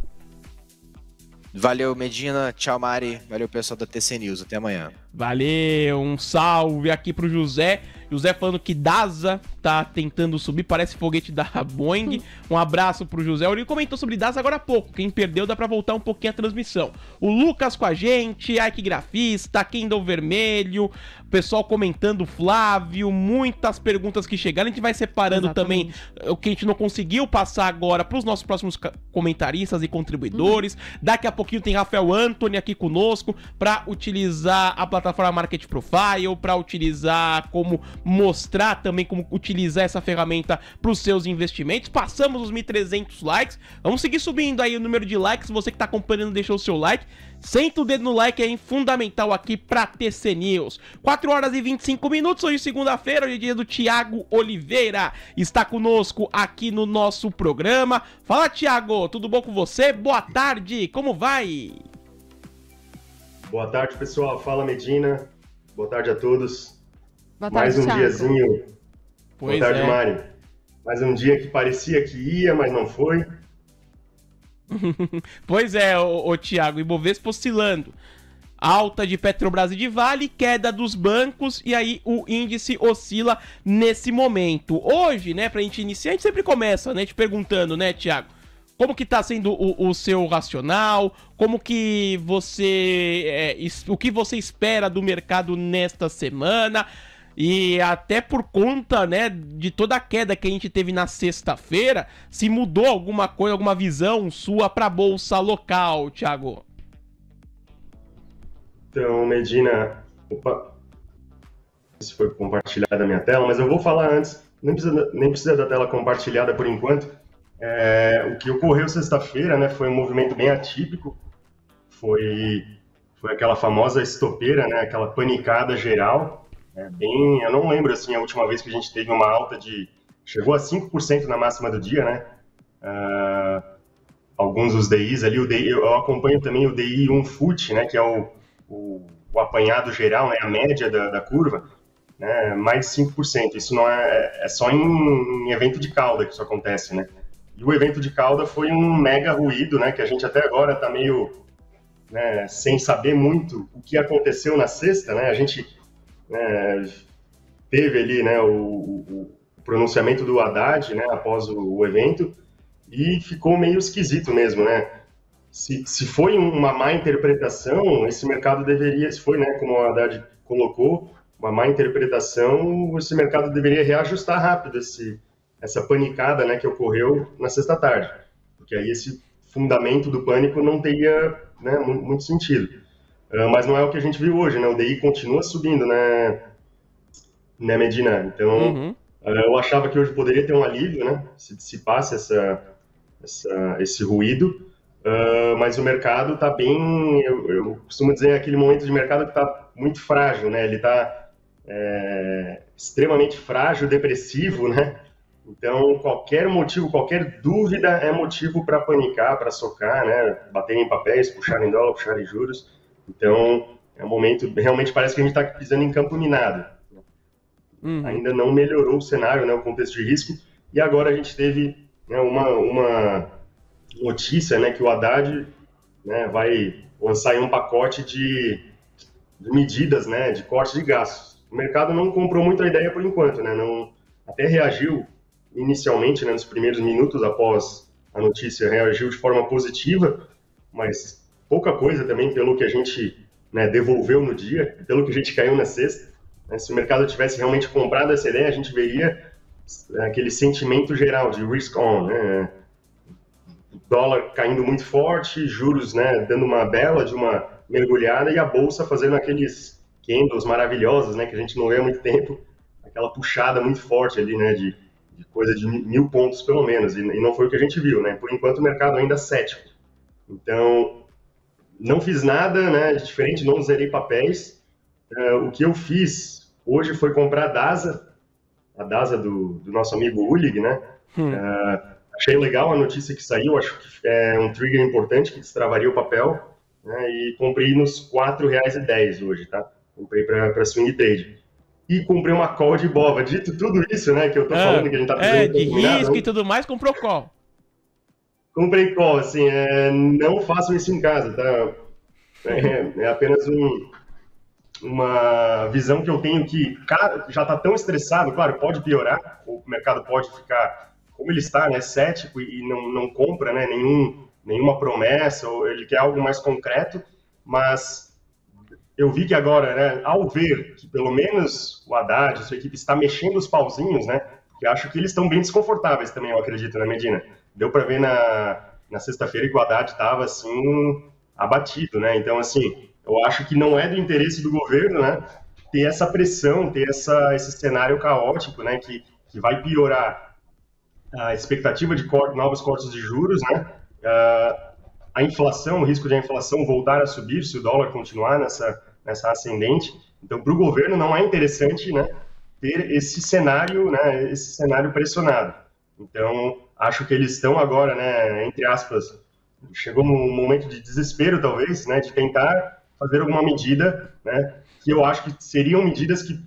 Valeu, Medina. Tchau, Mari. Valeu, pessoal da TC News. Até amanhã. Valeu, um salve aqui pro José. José falando que Daza tá tentando subir, parece foguete da Boeing. Um abraço pro José. Ele comentou sobre Daza agora há pouco. Quem perdeu dá pra voltar um pouquinho a transmissão. O Lucas com a gente, Ike Grafista, Kendall Vermelho, pessoal comentando, Flávio, muitas perguntas que chegaram. A gente vai separando Exatamente. também eh, o que a gente não conseguiu passar agora pros nossos próximos comentaristas e contribuidores. Uhum. Daqui a pouquinho tem Rafael Anthony aqui conosco pra utilizar a plataforma plataforma Market Profile, para utilizar, como mostrar também como utilizar essa ferramenta para os seus investimentos. Passamos os 1.300 likes, vamos seguir subindo aí o número de likes. Você que está acompanhando, deixou o seu like. Senta o dedo no like, é fundamental aqui para TC News. 4 horas e 25 minutos, hoje segunda-feira, hoje é dia do Tiago Oliveira. Está conosco aqui no nosso programa. Fala, Tiago, tudo bom com você? Boa tarde, como vai? Boa tarde, pessoal. Fala, Medina. Boa tarde a todos. Boa tarde, Mais um Thiago. diazinho. Pois Boa tarde, é. Mário. Mais um dia que parecia que ia, mas não foi. pois é, o ô Thiago. Ibovespa oscilando alta de Petrobras e de Vale, queda dos bancos e aí o índice oscila nesse momento. Hoje, né, pra gente iniciar, a gente sempre começa, né, te perguntando, né, Tiago? Como que tá sendo o, o seu racional? Como que você. É, o que você espera do mercado nesta semana? E até por conta, né, de toda a queda que a gente teve na sexta-feira, se mudou alguma coisa, alguma visão sua para bolsa local, Thiago? Então, Medina, opa, se foi compartilhada a minha tela, mas eu vou falar antes. Nem precisa, nem precisa da tela compartilhada por enquanto. É, o que ocorreu sexta-feira né, foi um movimento bem atípico, foi, foi aquela famosa estopeira, né, aquela panicada geral. É, bem, eu não lembro assim, a última vez que a gente teve uma alta de. chegou a 5% na máxima do dia, né? Uh, alguns dos DIs ali, o DI, eu acompanho também o DI 1 FUT, né, que é o, o, o apanhado geral, né, a média da, da curva, né, mais de 5%. Isso não é, é, é só em, em evento de cauda que isso acontece, né? E o evento de Calda foi um mega ruído, né? Que a gente até agora está meio né, sem saber muito o que aconteceu na sexta, né? A gente é, teve ali, né? O, o, pronunciamento do Haddad, né? Após o, o evento e ficou meio esquisito mesmo, né? Se, se foi uma má interpretação, esse mercado deveria, se foi, né, como o Haddad colocou, uma má interpretação, esse mercado deveria reajustar rápido esse, essa panicada né, que ocorreu na sexta tarde, porque aí esse fundamento do pânico não teria né, muito sentido. Uh, mas não é o que a gente viu hoje, né? O DI continua subindo, né, né Medina? Então, uhum. uh, eu achava que hoje poderia ter um alívio, né? Se dissipasse essa, essa, esse ruído, uh, mas o mercado está bem... Eu, eu, costumo dizer é aquele momento de mercado que está muito frágil, né? Ele está é, eh, extremamente frágil, depressivo, né? Então, qualquer motivo, qualquer dúvida é motivo para panicar, para socar, né? bater em papéis, puxar em dólar, puxar em juros. Então, é um momento, realmente parece que a gente está pisando em campo minado. Uhum. Ainda não melhorou o cenário, né, o contexto de risco. E agora a gente teve né, uma, uma notícia né, que o Haddad né, vai lançar um pacote de, de, medidas né, de corte de gastos. O mercado não comprou muito a ideia por enquanto, né, não, até reagiu inicialmente, né, nos primeiros minutos após a notícia, reagiu de forma positiva, mas pouca coisa também pelo que a gente né, devolveu no dia, pelo que a gente caiu na sexta. Né, se o mercado tivesse realmente comprado essa ideia, a gente veria é, aquele sentimento geral de risk on, né? dólar caindo muito forte, juros né, dando uma bela de uma mergulhada e a bolsa fazendo aqueles candles maravilhosos né, que a gente não vê há muito tempo, aquela puxada muito forte ali né, de de coisa de mil pontos pelo menos, e, e não foi o que a gente viu, né? Por enquanto o mercado ainda é cético. Então, não fiz nada, né? Diferente, não zerei papéis. Uh, o que eu fiz hoje foi comprar a DASA, a DASA do, do nosso amigo Ulig, né? Hum. Uh, achei legal a notícia que saiu, acho que é um trigger importante que destravaria o papel, né? E comprei nos R$ 4,10 hoje, tá? Comprei para swing trade e comprei uma call de boba, Dito tudo isso, né, que eu tô ah, falando, que a gente tá É, de risco e tudo mais, comprou call. Comprei call, assim, é, não façam isso em casa, tá? É, é apenas um, uma visão que eu tenho que cara, já tá tão estressado, claro, pode piorar, o mercado pode ficar como ele está, né, cético e não, não compra, né, nenhum, nenhuma promessa, ou ele quer algo mais concreto, mas eu vi que agora, né, ao ver que pelo menos o Haddad, sua equipe está mexendo os pauzinhos, né, que acho que eles estão bem desconfortáveis também, eu acredito, né, Medina? Deu para ver na, na sexta-feira que o Haddad estava, assim, abatido, né? Então, assim, eu acho que não é do interesse do governo, né, ter essa pressão, ter essa, esse cenário caótico, né, que, que vai piorar a expectativa de corte, novos cortes de juros, né, uh, a inflação, o risco de a inflação voltar a subir se o dólar continuar nessa, nessa ascendente. Então, para o governo não é interessante né, ter esse cenário, né, esse cenário pressionado. Então, acho que eles estão agora, né, entre aspas, chegou um momento de desespero, talvez, né, de tentar fazer alguma medida, né, que eu acho que seriam medidas que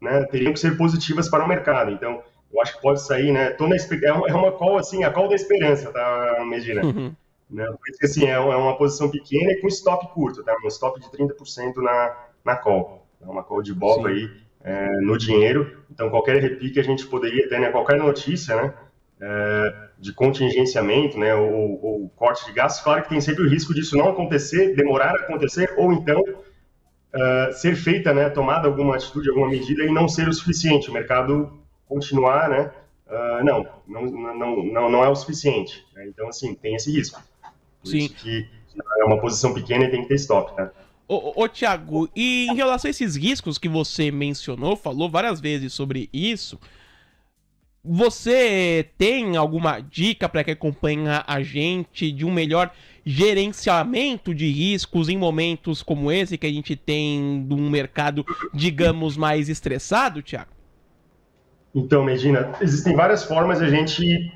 né, teriam que ser positivas para o mercado. Então, eu acho que pode sair, né, tô na, é, é uma call, assim, a call da esperança, tá, Medina? Uhum. Né? Porque, assim, é, é uma posição pequena e com stop curto, tá? um stop de 30% na, na call. É uma call de bob aí é, no dinheiro. Então, qualquer repique a gente poderia ter, né? qualquer notícia né? É, de contingenciamento né? Ou, ou, corte de gastos, claro que tem sempre o risco disso não acontecer, demorar a acontecer, ou então é, ser feita, né? tomada alguma atitude, alguma medida e não ser o suficiente. O mercado continuar, né? Uh, não, não, não, não, não é o suficiente. Né? Então, assim, tem esse risco. Sim. Que é uma posição pequena e tem que ter stop, né? Ô, ô, Thiago, e em relação a esses riscos que você mencionou, falou várias vezes sobre isso, você tem alguma dica para que acompanha a gente de um melhor gerenciamento de riscos em momentos como esse que a gente tem de um mercado, digamos, mais estressado, Tiago? Então, Medina, existem várias formas de a gente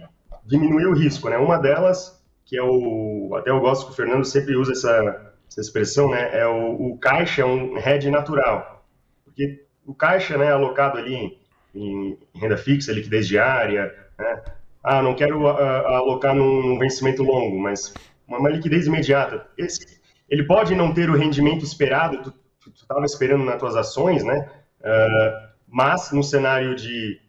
diminuir o risco, né? Uma delas que é o. Até eu gosto que o Fernando sempre usa essa, essa expressão, né? É o, o caixa é um head natural. Porque o caixa, né, alocado ali em, em renda fixa, liquidez diária, né? Ah, não quero ah, ah, alocar num, vencimento longo, mas uma, uma liquidez imediata. Esse, ele pode não ter o rendimento esperado, tu estava esperando nas tuas ações, né? Uh, mas no cenário de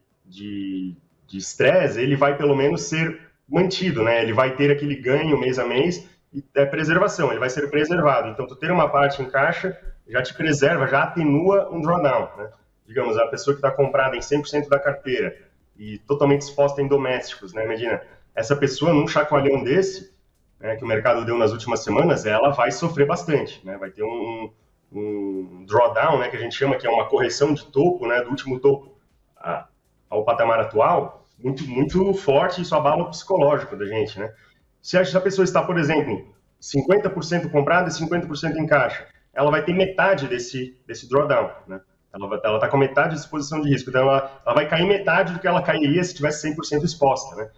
estresse, de, de ele vai pelo menos ser mantido, né? Ele vai ter aquele ganho mês a mês e é preservação, ele vai ser preservado. Então, tu ter uma parte em caixa já te preserva, já atenua um drawdown, né? Digamos, a pessoa que está comprada em 100% da carteira e totalmente exposta em domésticos, né? Medina? essa pessoa num chacoalhão desse, né, que o mercado deu nas últimas semanas, ela vai sofrer bastante, né? Vai ter um, um drawdown, né, que a gente chama que é uma correção de topo, né, do último topo a, ao patamar atual, muito, muito forte, isso abala o psicológico da gente, né? Se a pessoa está, por exemplo, 50% comprada e 50% em caixa, ela vai ter metade desse, desse drawdown, né? Ela está com metade de exposição de risco, então ela, ela, vai cair metade do que ela cairia se tivesse 100% exposta, né?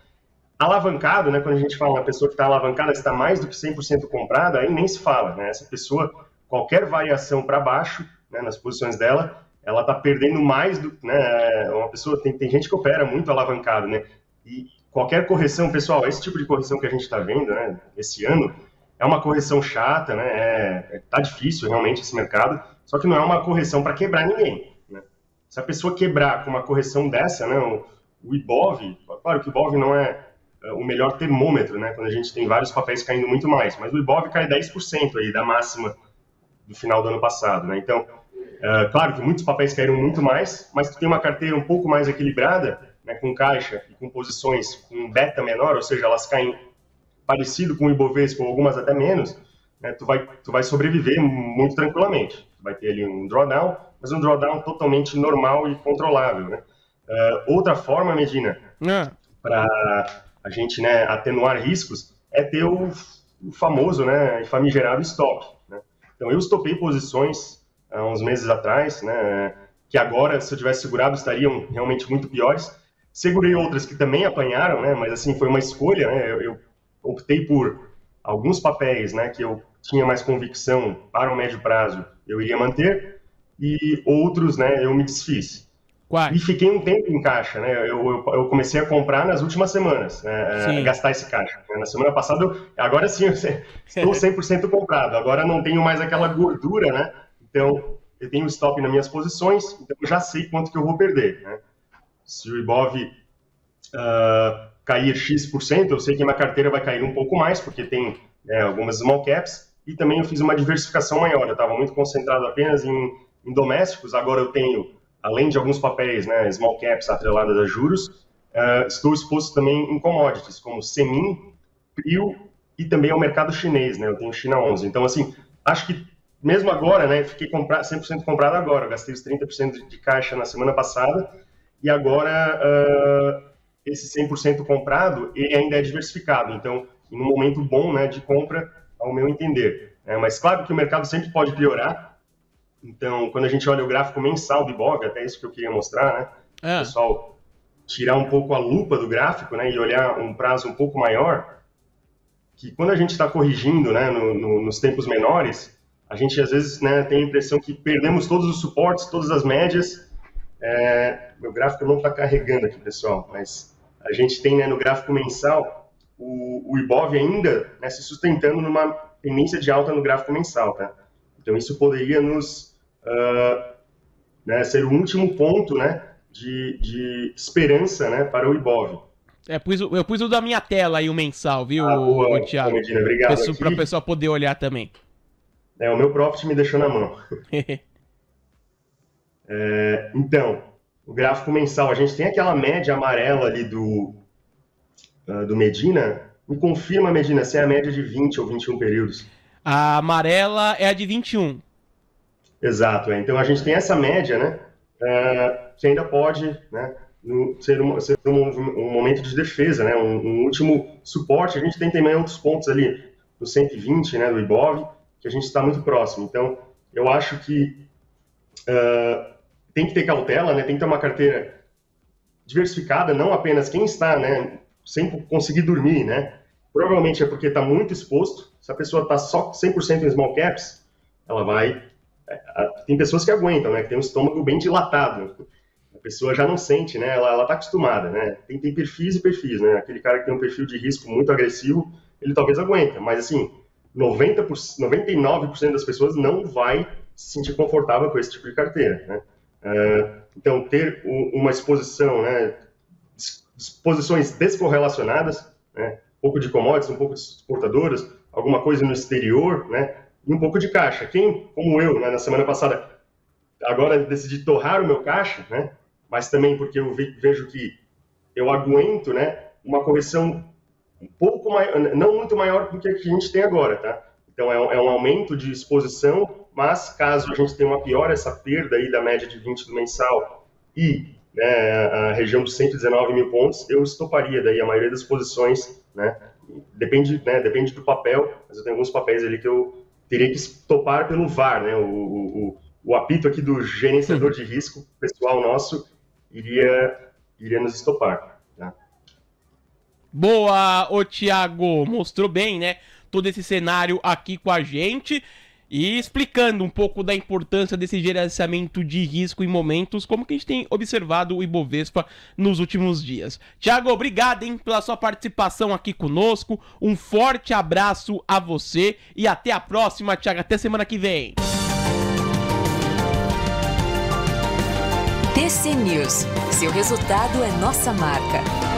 Alavancado, né, quando a gente fala uma pessoa que está alavancada, está mais do que 100% comprada, aí nem se fala, né? Essa pessoa, qualquer variação para baixo né, nas posições dela, ela está perdendo mais do, né? É uma pessoa tem, tem gente que opera muito alavancado, né? E qualquer correção, pessoal, esse tipo de correção que a gente está vendo, né? Esse ano é uma correção chata, né? É, é, tá difícil realmente esse mercado. Só que não é uma correção para quebrar ninguém. Né? Se a pessoa quebrar com uma correção dessa, né? O, o IBOV, claro que o IBOV não é, é o melhor termômetro, né? Quando a gente tem vários papéis caindo muito mais, mas o IBOV cai 10% aí da máxima do final do ano passado, né? Então ah, claro que muitos papéis caíram muito mais, mas tu tem uma carteira um pouco mais equilibrada, né, com caixa e com posições com beta menor, ou seja, elas caem parecido com o Ibovespa, ou algumas até menos, né, tu, vai, tu vai sobreviver muito tranquilamente. vai ter ali um drawdown, mas um drawdown totalmente normal e controlável. Né? Uh, outra forma, Medina, ah. para a gente né, atenuar riscos é ter o, o famoso né, famigerado stop. Né? Então, eu estopei posições há uns meses atrás, né, que agora, se eu tivesse segurado, estariam realmente muito piores. Segurei outras que também apanharam, né, mas assim, foi uma escolha, né, eu, eu optei por alguns papéis, né, que eu tinha mais convicção para o médio prazo, eu iria manter, e outros, né, eu me desfiz. Quais? E fiquei um tempo em caixa, né? Eu, eu, eu comecei a comprar nas últimas semanas, né? É, gastar esse caixa. Né. Na semana passada, agora sim, eu estou 100% comprado. Agora não tenho mais aquela gordura, né? Então, eu tenho stop nas minhas posições, então eu já sei quanto que eu vou perder. Né? Se o Ibov uh, ah, cair X%, eu sei que minha carteira vai cair um pouco mais, porque tem né, algumas small caps, e também eu fiz uma diversificação maior, eu estava muito concentrado apenas em, em, domésticos, agora eu tenho, além de alguns papéis, né, small caps atreladas a juros, uh, estou exposto também em commodities, como Semin, Prio e também ao mercado chinês, né, eu tenho China 11. Então, assim, acho que mesmo agora, né, fiquei 100% comprado agora, gastei os 30% de caixa na semana passada e agora uh, esse 100% comprado, ele ainda é diversificado, então, num momento bom, né, de compra, ao meu entender. É, mas claro que o mercado sempre pode piorar, então, quando a gente olha o gráfico mensal do Ibov, até isso que eu queria mostrar, né, é. pessoal tirar um pouco a lupa do gráfico, né, e olhar um prazo um pouco maior, que quando a gente está corrigindo, né, no, no, nos tempos menores, a gente às vezes né, tem a impressão que perdemos todos os suportes, todas as médias. É, meu gráfico não está carregando aqui, pessoal, mas a gente tem né, no gráfico mensal o, o IBOV ainda né, se sustentando numa tendência de alta no gráfico mensal. Tá? Então, isso poderia nos uh, né, ser o último ponto né, de, de esperança né, para o IBOV. É, pus, eu pus o da minha tela aí, o mensal, viu, ah, boa, Thiago? Medina, obrigado. Para o pessoal poder olhar também. É, o meu profit me deixou na mão. é, então, o gráfico mensal, a gente tem aquela média amarela ali do, uh, do Medina. Me confirma, Medina, se é a média de 20 ou 21 períodos. A amarela é a de 21. Exato, é. então a gente tem essa média, né? Uh, é, que ainda pode né, ser, um, ser um, um momento de defesa, né? Um, um, último suporte. A gente tem também outros pontos ali, do 120, né, do IBOV que a gente está muito próximo. Então, eu acho que uh, tem que ter cautela, né? tem que ter uma carteira diversificada, não apenas quem está né, sem conseguir dormir. Né? Provavelmente é porque está muito exposto. Se a pessoa está só 100% em small caps, ela vai... É, tem pessoas que aguentam, né? que tem um estômago bem dilatado. A pessoa já não sente, né? ela está acostumada. Né? Tem, tem perfis e perfis. Né? Aquele cara que tem um perfil de risco muito agressivo, ele talvez aguenta, mas assim 90 99% das pessoas não vai se sentir confortável com esse tipo de carteira. Né? Uh, então, ter uma exposição, né, exposições descorrelacionadas, né, um pouco de commodities, um pouco de exportadoras, alguma coisa no exterior, né, e um pouco de caixa. Quem, como eu, né, na semana passada, agora decidi torrar o meu caixa, né, mas também porque eu vejo que eu aguento né, uma correção um pouco maior, não muito maior do que a que a gente tem agora, tá? Então é um, é um aumento de exposição, mas caso a gente tenha uma pior essa perda aí da média de 20 do mensal e né, a região dos 119 mil pontos, eu estoparia daí a maioria das posições, né? Depende, né, depende do papel, mas eu tenho alguns papéis ali que eu teria que topar pelo VAR, né? O, o, o apito aqui do gerenciador de risco pessoal nosso iria, iria nos estopar. Boa, ô Thiago, mostrou bem, né? Todo esse cenário aqui com a gente e explicando um pouco da importância desse gerenciamento de risco em momentos como que a gente tem observado o Ibovespa nos últimos dias. Tiago, obrigado hein, pela sua participação aqui conosco. Um forte abraço a você e até a próxima, Tiago. Até semana que vem. TC News. Seu resultado é nossa marca.